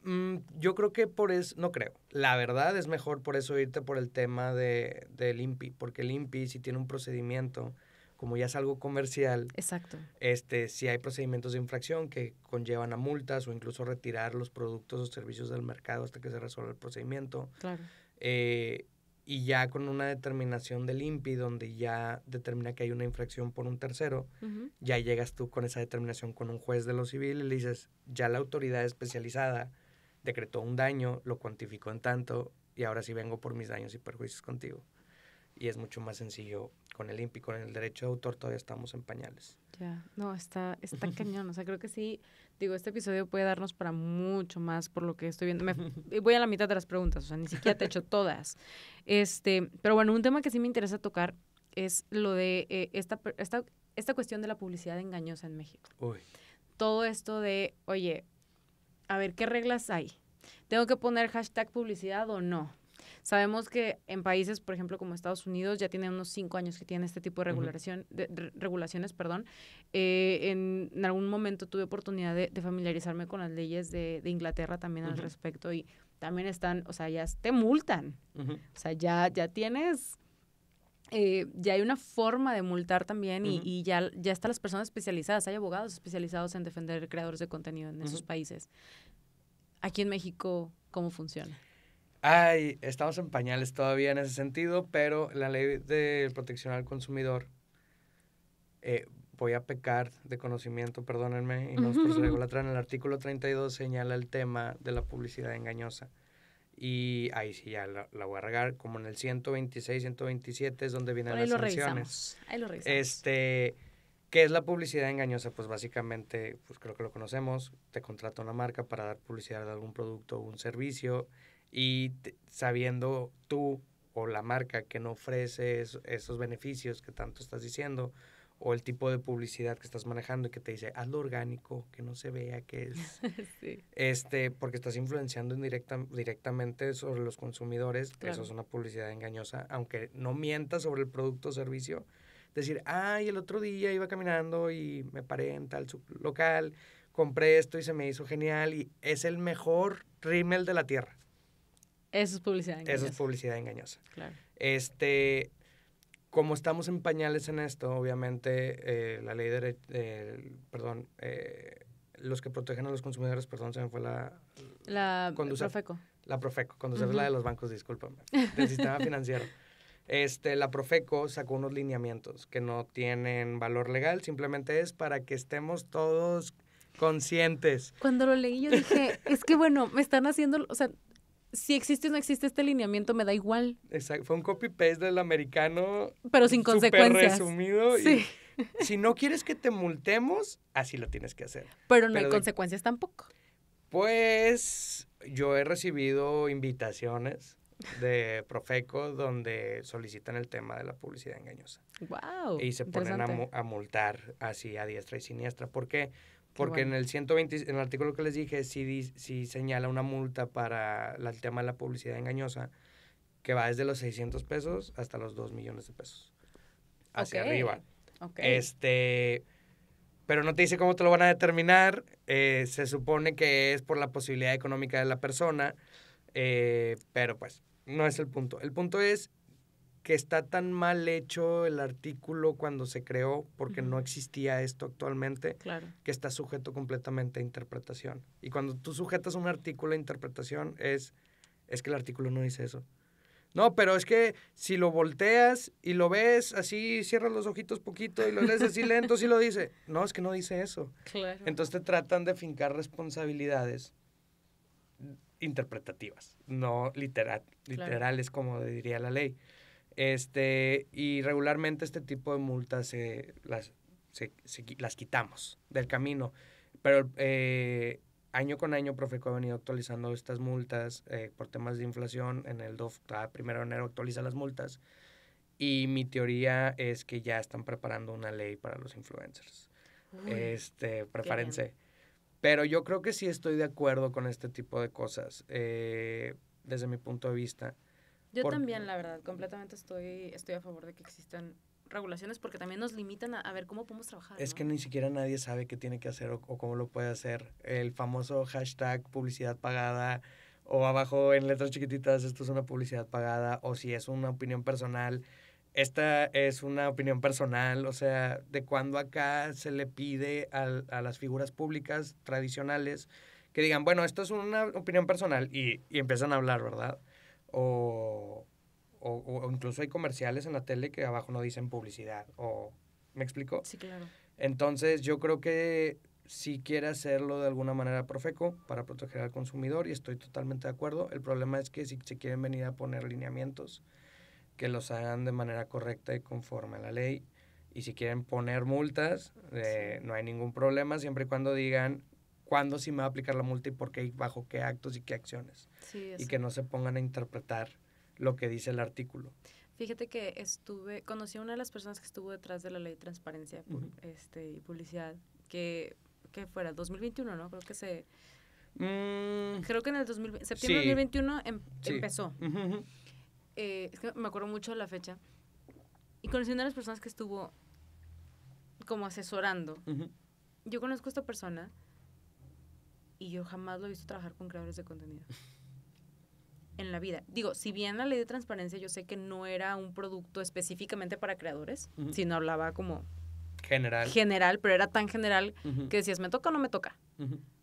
Mm, yo creo que por eso, no creo. La verdad es mejor por eso irte por el tema de, del INPI, porque el INPI si tiene un procedimiento, como ya es algo comercial. Exacto. Este, si hay procedimientos de infracción que conllevan a multas o incluso retirar los productos o servicios del mercado hasta que se resuelva el procedimiento. Claro. Eh, y ya con una determinación del INPI donde ya determina que hay una infracción por un tercero, ya llegas tú con esa determinación con un juez de lo civil y le dices, ya la autoridad especializada decretó un daño, lo cuantificó en tanto, y ahora sí vengo por mis daños y perjuicios contigo. Y es mucho más sencillo con el IMPI, con el derecho de autor todavía estamos en pañales. Ya, no, está, está cañón. O sea, creo que sí, digo, este episodio puede darnos para mucho más por lo que estoy viendo. Me, voy a la mitad de las preguntas, o sea, ni siquiera te he hecho todas. Este, pero bueno, un tema que sí me interesa tocar es lo de eh, esta, esta, esta cuestión de la publicidad engañosa en México. Uy. Todo esto de, oye, a ver qué reglas hay. ¿Tengo que poner hashtag publicidad o no? Sabemos que en países, por ejemplo, como Estados Unidos, ya tiene unos cinco años que tiene este tipo de, regulación, de, regulaciones. Perdón. Eh, en, algún momento tuve oportunidad de, familiarizarme con las leyes de, de Inglaterra también al respecto y también están, o sea, ya te multan. O sea, ya, ya tienes eh, ya hay una forma de multar también y, ya, ya están las personas especializadas, hay abogados especializados en defender creadores de contenido en esos países. Aquí en México, ¿cómo funciona? Ay, estamos en pañales todavía en ese sentido, pero la ley de protección al consumidor, eh, voy a pecar de conocimiento, perdónenme, y nos es en el artículo 32 señala el tema de la publicidad engañosa. Y ahí sí ya la, voy a regar, como en el 126, 127 es donde vienen ahí las lo Revisamos. Ahí lo revisamos. Este, ¿qué es la publicidad engañosa? Pues básicamente, pues creo que lo conocemos, te contrata una marca para dar publicidad de algún producto o un servicio y sabiendo tú o la marca que no ofrece esos beneficios que tanto estás diciendo, o el tipo de publicidad que estás manejando y que te dice hazlo orgánico, que no se vea que es sí. este, porque estás influenciando directa directamente sobre los consumidores, eso es una publicidad engañosa, aunque no mientas sobre el producto o servicio, decir, ay, el otro día iba caminando y me paré en tal local, compré esto y se me hizo genial y es el mejor rímel de la tierra. Eso es publicidad engañosa. Eso es publicidad engañosa. Claro. Este, como estamos en pañales en esto, obviamente eh, la ley de, eh, perdón, eh, los que protegen a los consumidores, perdón, se me fue la... La Profeco. La Profeco, cuando se la de los bancos, discúlpame, del sistema financiero. Este, la Profeco sacó unos lineamientos que no tienen valor legal, simplemente es para que estemos todos conscientes. Cuando lo leí yo dije, es que bueno, me están haciendo, o sea, si existe o no existe este lineamiento, me da igual. Exacto. Fue un copy-paste del americano. Pero sin consecuencias. resumido. si no quieres que te multemos, así lo tienes que hacer. Pero no hay consecuencias tampoco. Pues yo he recibido invitaciones de Profeco donde solicitan el tema de la publicidad engañosa. ¡Wow! Y se ponen a, multar así a diestra y siniestra. ¿Por qué? Porque en el 120, en el artículo que les dije, sí, señala una multa para el tema de la publicidad engañosa que va desde los 600 pesos hasta los 2 millones de pesos. Hacia arriba. Este, pero no te dice cómo te lo van a determinar. Eh, se supone que es por la posibilidad económica de la persona, eh, pero pues no es el punto. El punto es que está tan mal hecho el artículo cuando se creó, porque no existía esto actualmente, que está sujeto completamente a interpretación. Y cuando tú sujetas un artículo a interpretación, es, es que el artículo no dice eso. No, pero es que si lo volteas y lo ves así, cierras los ojitos poquito y lo lees así lento, sí lo dice. No, es que no dice eso. Entonces te tratan de fincar responsabilidades interpretativas, no literal, literales como diría la ley. Este, y regularmente este tipo de multas las, las quitamos del camino. Pero eh, año con año Profeco ha venido actualizando estas multas eh, por temas de inflación. En el DOF, cada primero de enero actualiza las multas. Y mi teoría es que ya están preparando una ley para los influencers. este, prepárense. Pero yo creo que sí estoy de acuerdo con este tipo de cosas, eh, desde mi punto de vista. Yo también, la verdad, completamente estoy, estoy a favor de que existan regulaciones porque también nos limitan a, ver cómo podemos trabajar. Es que ni siquiera nadie sabe qué tiene que hacer o, cómo lo puede hacer. El famoso hashtag publicidad pagada o abajo en letras chiquititas esto es una publicidad pagada o si es una opinión personal. Esta es una opinión personal, o sea, de cuando acá se le pide a, a las figuras públicas tradicionales que digan, bueno, esto es una opinión personal y empiezan a hablar, ¿verdad? o, incluso hay comerciales en la tele que abajo no dicen publicidad, o ¿me explico? Sí, claro. Entonces yo creo que si quiere hacerlo de alguna manera Profeco para proteger al consumidor y estoy totalmente de acuerdo. El problema es que si se quieren venir a poner lineamientos, que los hagan de manera correcta y conforme a la ley. Y si quieren poner multas, eh, no hay ningún problema, siempre y cuando digan cuándo sí me va a aplicar la multa y por qué y bajo qué actos y qué acciones. y que no se pongan a interpretar lo que dice el artículo. Fíjate que estuve, conocí a una de las personas que estuvo detrás de la ley de transparencia este, y publicidad, que, que el 2021, ¿no? Creo que se... Mm. Creo que en el septiembre 2021 em, empezó. Eh, es que me acuerdo mucho de la fecha. Y conocí a una de las personas que estuvo como asesorando. Yo conozco a esta persona y yo jamás lo he visto trabajar con creadores de contenido. en la vida. Digo, si bien la ley de transparencia yo sé que no era un producto específicamente para creadores, sino hablaba como... General. General, pero era tan general que decías, ¿me toca o no me toca?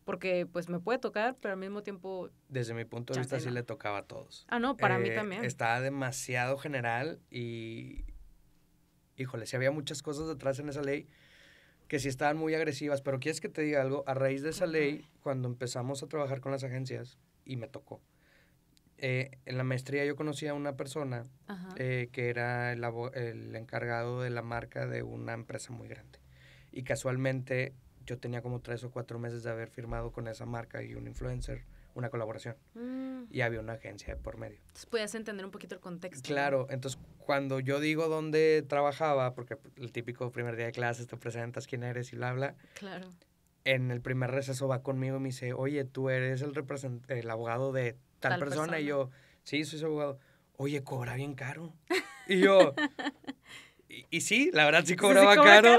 Porque pues me puede tocar, pero al mismo tiempo... Desde mi punto de vista sí le tocaba a todos. Ah, no, para mí eh, también. Estaba demasiado general y... Híjole, si había muchas cosas detrás en esa ley que si estaban muy agresivas, pero quieres que te diga algo, a raíz de esa ley, cuando empezamos a trabajar con las agencias, y me tocó, eh, en la maestría yo conocía a una persona eh, que era el, encargado de la marca de una empresa muy grande. Y casualmente yo tenía como tres o cuatro meses de haber firmado con esa marca y un influencer una colaboración. Mm. Y había una agencia por medio. Entonces podías entender un poquito el contexto. Claro, entonces cuando yo digo dónde trabajaba, porque pues, el típico primer día de clases te presentas quién eres y bla, bla. Claro. En el primer receso va conmigo y me dice, oye, tú eres el, el abogado de tal, persona. Y yo, sí, soy su abogado. Oye, cobra bien caro. Y yo, y, sí, la verdad sí cobraba caro.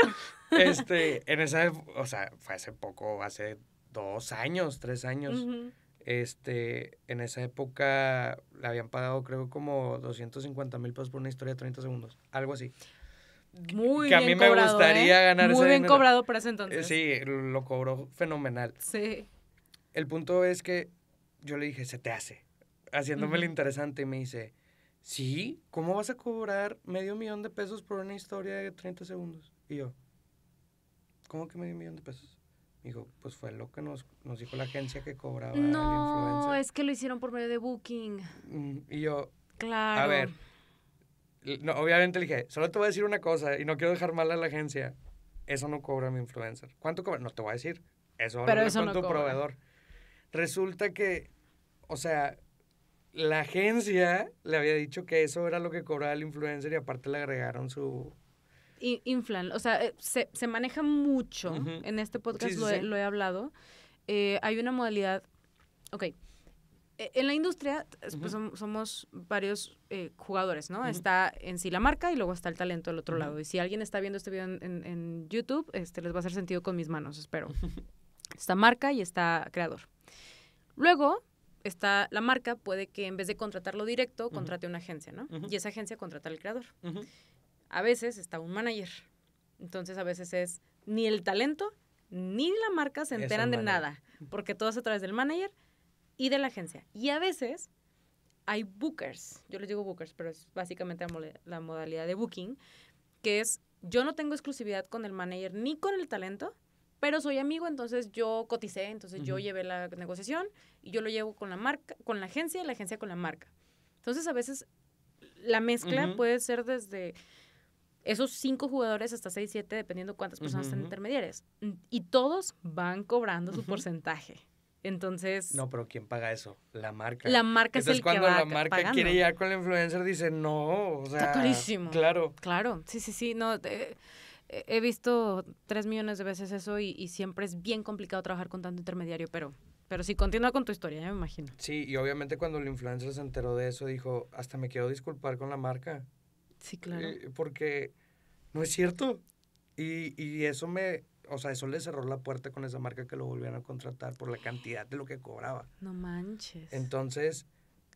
Este, en esa, o sea, fue hace poco, hace dos años, tres años. Este, en esa época le habían pagado creo como 250 mil pesos por una historia de 30 segundos, algo así. Muy bien a mí cobrado, me gustaría ¿eh? Muy bien cobrado para ese eh, entonces. Sí, lo cobró fenomenal. Sí. El punto es que yo le dije, se te hace, haciéndome lo interesante, y me dice, sí, ¿cómo vas a cobrar medio millón de pesos por una historia de 30 segundos? Y yo, ¿cómo que medio millón de pesos? dijo, pues fue lo que nos, dijo la agencia que cobraba. influencer. No, es que lo hicieron por medio de Booking. Mm, y yo. Claro. A ver. No, obviamente le dije, solo te voy a decir una cosa y no quiero dejar mal a la agencia. Eso no cobra mi influencer. ¿Cuánto cobra? No te voy a decir. Eso Pero eso no tu proveedor. Resulta que, o sea, la agencia le había dicho que eso era lo que cobraba el influencer y aparte le agregaron su inflan, o sea, eh, se, maneja mucho, en este podcast lo, he, hablado, eh, hay una modalidad, ok, e, en la industria pues, somos varios eh, jugadores, ¿no? Está en sí la marca y luego está el talento del otro lado. Y si alguien está viendo este video en, YouTube, este, les va a hacer sentido con mis manos, espero. está marca y está creador. Luego está la marca, puede que en vez de contratarlo directo, contrate una agencia, ¿no? Y esa agencia contrata al creador a veces está un manager. Entonces a veces es ni el talento ni la marca se enteran de nada, porque todo es a través del manager y de la agencia. Y a veces hay bookers, yo les digo bookers, pero es básicamente la, modalidad de booking, que es yo no tengo exclusividad con el manager ni con el talento, pero soy amigo, entonces yo coticé, entonces yo llevé la negociación y yo lo llevo con la marca, con la agencia y la agencia con la marca. Entonces a veces la mezcla puede ser desde esos cinco jugadores hasta seis, siete, dependiendo cuántas personas están intermediarias. Mm, y todos van cobrando su porcentaje. Entonces. No, pero ¿quién paga eso? La marca. La marca Entonces, es el cuando la marca quiere llegar con la influencer, dice no. O sea, Está Claro. Claro. Sí, sí, sí. No. Eh, he visto tres millones de veces eso y, siempre es bien complicado trabajar con tanto intermediario, pero. Pero sí, continúa con tu historia, ya me imagino. Sí, y obviamente cuando el influencer se enteró de eso, dijo, hasta me quiero disculpar con la marca. Sí, claro. Eh, porque no es cierto. Y, y, eso me, o sea, eso le cerró la puerta con esa marca que lo volvieron a contratar por la cantidad de lo que cobraba. No manches. Entonces,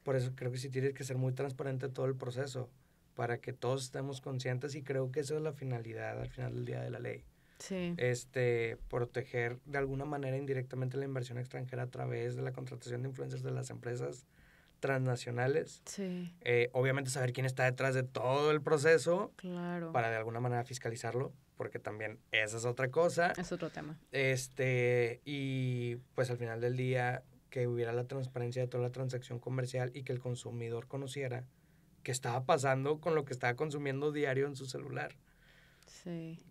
por eso creo que sí tiene que ser muy transparente todo el proceso, para que todos estemos conscientes y creo que esa es la finalidad al final del día de la ley. Sí. Este, proteger de alguna manera indirectamente la inversión extranjera a través de la contratación de influencers de las empresas transnacionales. Eh, obviamente saber quién está detrás de todo el proceso. Claro. Para de alguna manera fiscalizarlo, porque también esa es otra cosa. Es otro tema. Este, y pues al final del día, que hubiera la transparencia de toda la transacción comercial y que el consumidor conociera qué estaba pasando con lo que estaba consumiendo diario en su celular.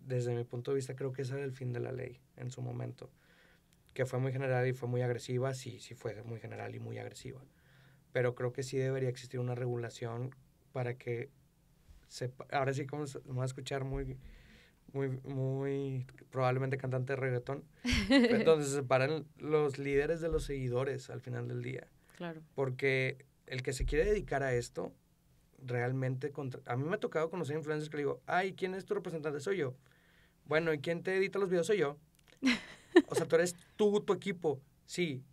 Desde mi punto de vista, creo que ese era el fin de la ley en su momento. Que fue muy general y fue muy agresiva, sí, sí fue muy general y muy agresiva pero creo que sí debería existir una regulación para que se, ahora sí como vamos a escuchar muy muy muy probablemente cantante de reggaetón entonces se separan los líderes de los seguidores al final del día claro porque el que se quiere dedicar a esto realmente contra, a mí me ha tocado conocer influencers que le digo ay quién es tu representante soy yo bueno y quién te edita los videos soy yo o sea tú eres tú tu equipo sí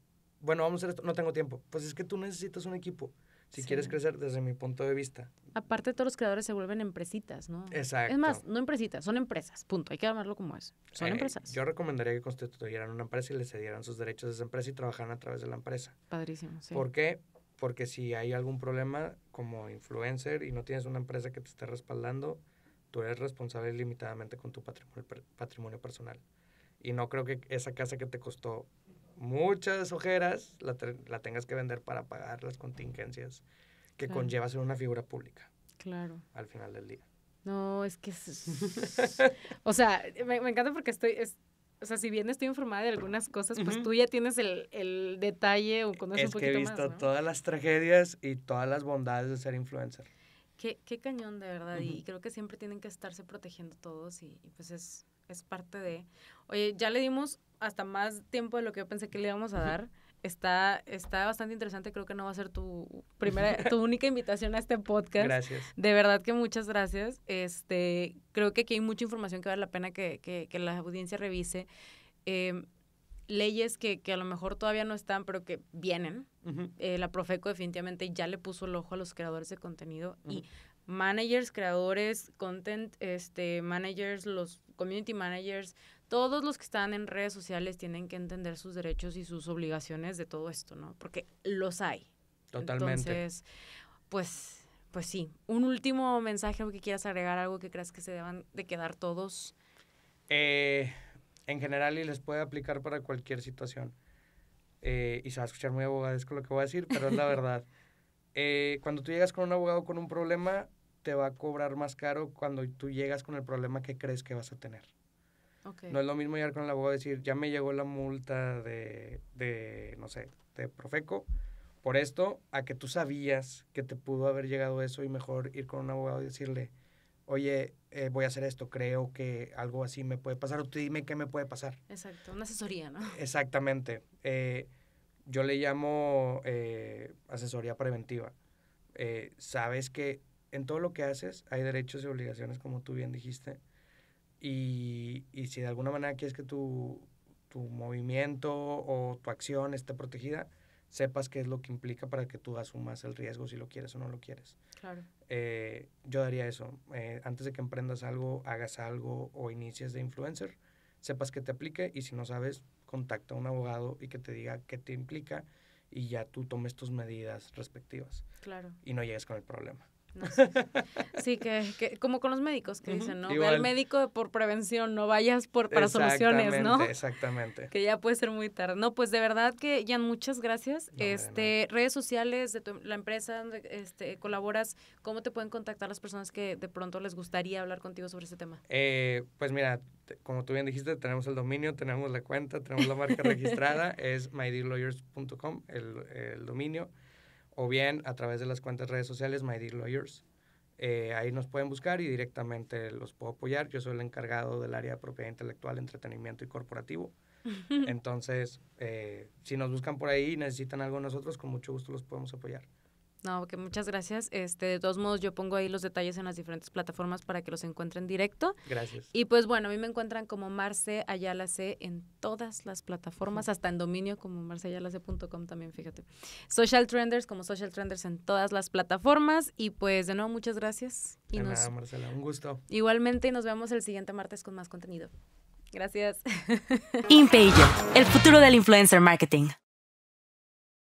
bueno, vamos a hacer esto, no tengo tiempo. Pues es que tú necesitas un equipo si quieres crecer desde mi punto de vista. Aparte, todos los creadores se vuelven empresitas, ¿no? Exacto. Es más, no empresitas, son empresas, punto. Hay que llamarlo como es. Son eh, empresas. Yo recomendaría que constituyeran una empresa y les cedieran sus derechos de esa empresa y trabajaran a través de la empresa. Padrísimo, sí. ¿Por qué? Porque si hay algún problema como influencer y no tienes una empresa que te esté respaldando, tú eres responsable limitadamente con tu patrimonio personal. Y no creo que esa casa que te costó muchas ojeras la, la tengas que vender para pagar las contingencias que conlleva ser una figura pública. Claro. Al final del día. No, es que... o sea, me, me, encanta porque estoy... Es, o sea, si bien estoy informada de algunas cosas, pues tú ya tienes el, el detalle o conoces un poquito más. Es que he visto todas las tragedias y todas las bondades de ser influencer. Qué, qué cañón, de verdad. Y creo que siempre tienen que estarse protegiendo todos y pues es es parte de... Oye, ya le dimos hasta más tiempo de lo que yo pensé que le íbamos a dar. Está, está bastante interesante, creo que no va a ser tu primera, tu única invitación a este podcast. Gracias. De verdad que muchas gracias. Este, creo que aquí hay mucha información que vale la pena que, la audiencia revise. Em, leyes que, a lo mejor todavía no están, pero que vienen. Eh, la Profeco definitivamente ya le puso el ojo a los creadores de contenido y managers, creadores, content este, managers, los community managers, todos los que están en redes sociales tienen que entender sus derechos y sus obligaciones de todo esto, ¿no? Porque los hay. Totalmente. Entonces, pues, pues sí. Un último mensaje, algo que quieras agregar, algo que creas que se deban de quedar todos. Eh, en general, y les puede aplicar para cualquier situación. Eh, y se va a escuchar muy abogado, lo que voy a decir, pero es la verdad. Eh, cuando tú llegas con un abogado con un problema, te va a cobrar más caro cuando tú llegas con el problema que crees que vas a tener. No es lo mismo llegar con el abogado y decir, ya me llegó la multa de, de, no sé, de Profeco por esto, a que tú sabías que te pudo haber llegado eso y mejor ir con un abogado y decirle, oye, eh, voy a hacer esto, creo que algo así me puede pasar, o tú dime qué me puede pasar. Exacto, una asesoría, ¿no? Exactamente. Eh, yo le llamo eh, asesoría preventiva. sabes que en todo lo que haces hay derechos y obligaciones, como tú bien dijiste. Y, si de alguna manera quieres que tu, movimiento o tu acción esté protegida, sepas qué es lo que implica para que tú asumas el riesgo si lo quieres o no lo quieres. Claro. Eh, yo daría eso. Eh, antes de que emprendas algo, hagas algo o inicies de influencer, sepas que te aplique y si no sabes, contacta a un abogado y que te diga qué te implica y ya tú tomes tus medidas respectivas. Claro. Y no llegues con el problema. Sí, que, que, como con los médicos que dicen, ¿no? Ve al médico por prevención, no vayas por para soluciones, ¿no? Exactamente. Que ya puede ser muy tarde. No, pues de verdad que, Jan, muchas gracias. este, redes sociales de la empresa donde este, colaboras, ¿cómo te pueden contactar las personas que de pronto les gustaría hablar contigo sobre este tema? Eh, pues mira, como tú bien dijiste, tenemos el dominio, tenemos la cuenta, tenemos la marca registrada, es mydlawyers.com, el, el dominio o bien a través de las cuentas redes sociales My Dear Lawyers. Eh, ahí nos pueden buscar y directamente los puedo apoyar. Yo soy el encargado del área de propiedad intelectual, entretenimiento y corporativo. Entonces, eh, si nos buscan por ahí y necesitan algo nosotros, con mucho gusto los podemos apoyar. No, que muchas gracias. Este, de todos modos, yo pongo ahí los detalles en las diferentes plataformas para que los encuentren directo. Gracias. Y pues bueno, a mí me encuentran como Marce Ayala C en todas las plataformas, hasta en dominio como marceayalace.com también, fíjate. Social Trenders como Social Trenders en todas las plataformas. Y pues de nuevo, muchas gracias. Y nada, Marcela, un gusto. Igualmente, y nos vemos el siguiente martes con más contenido. Gracias. Impeyo, el futuro del influencer marketing.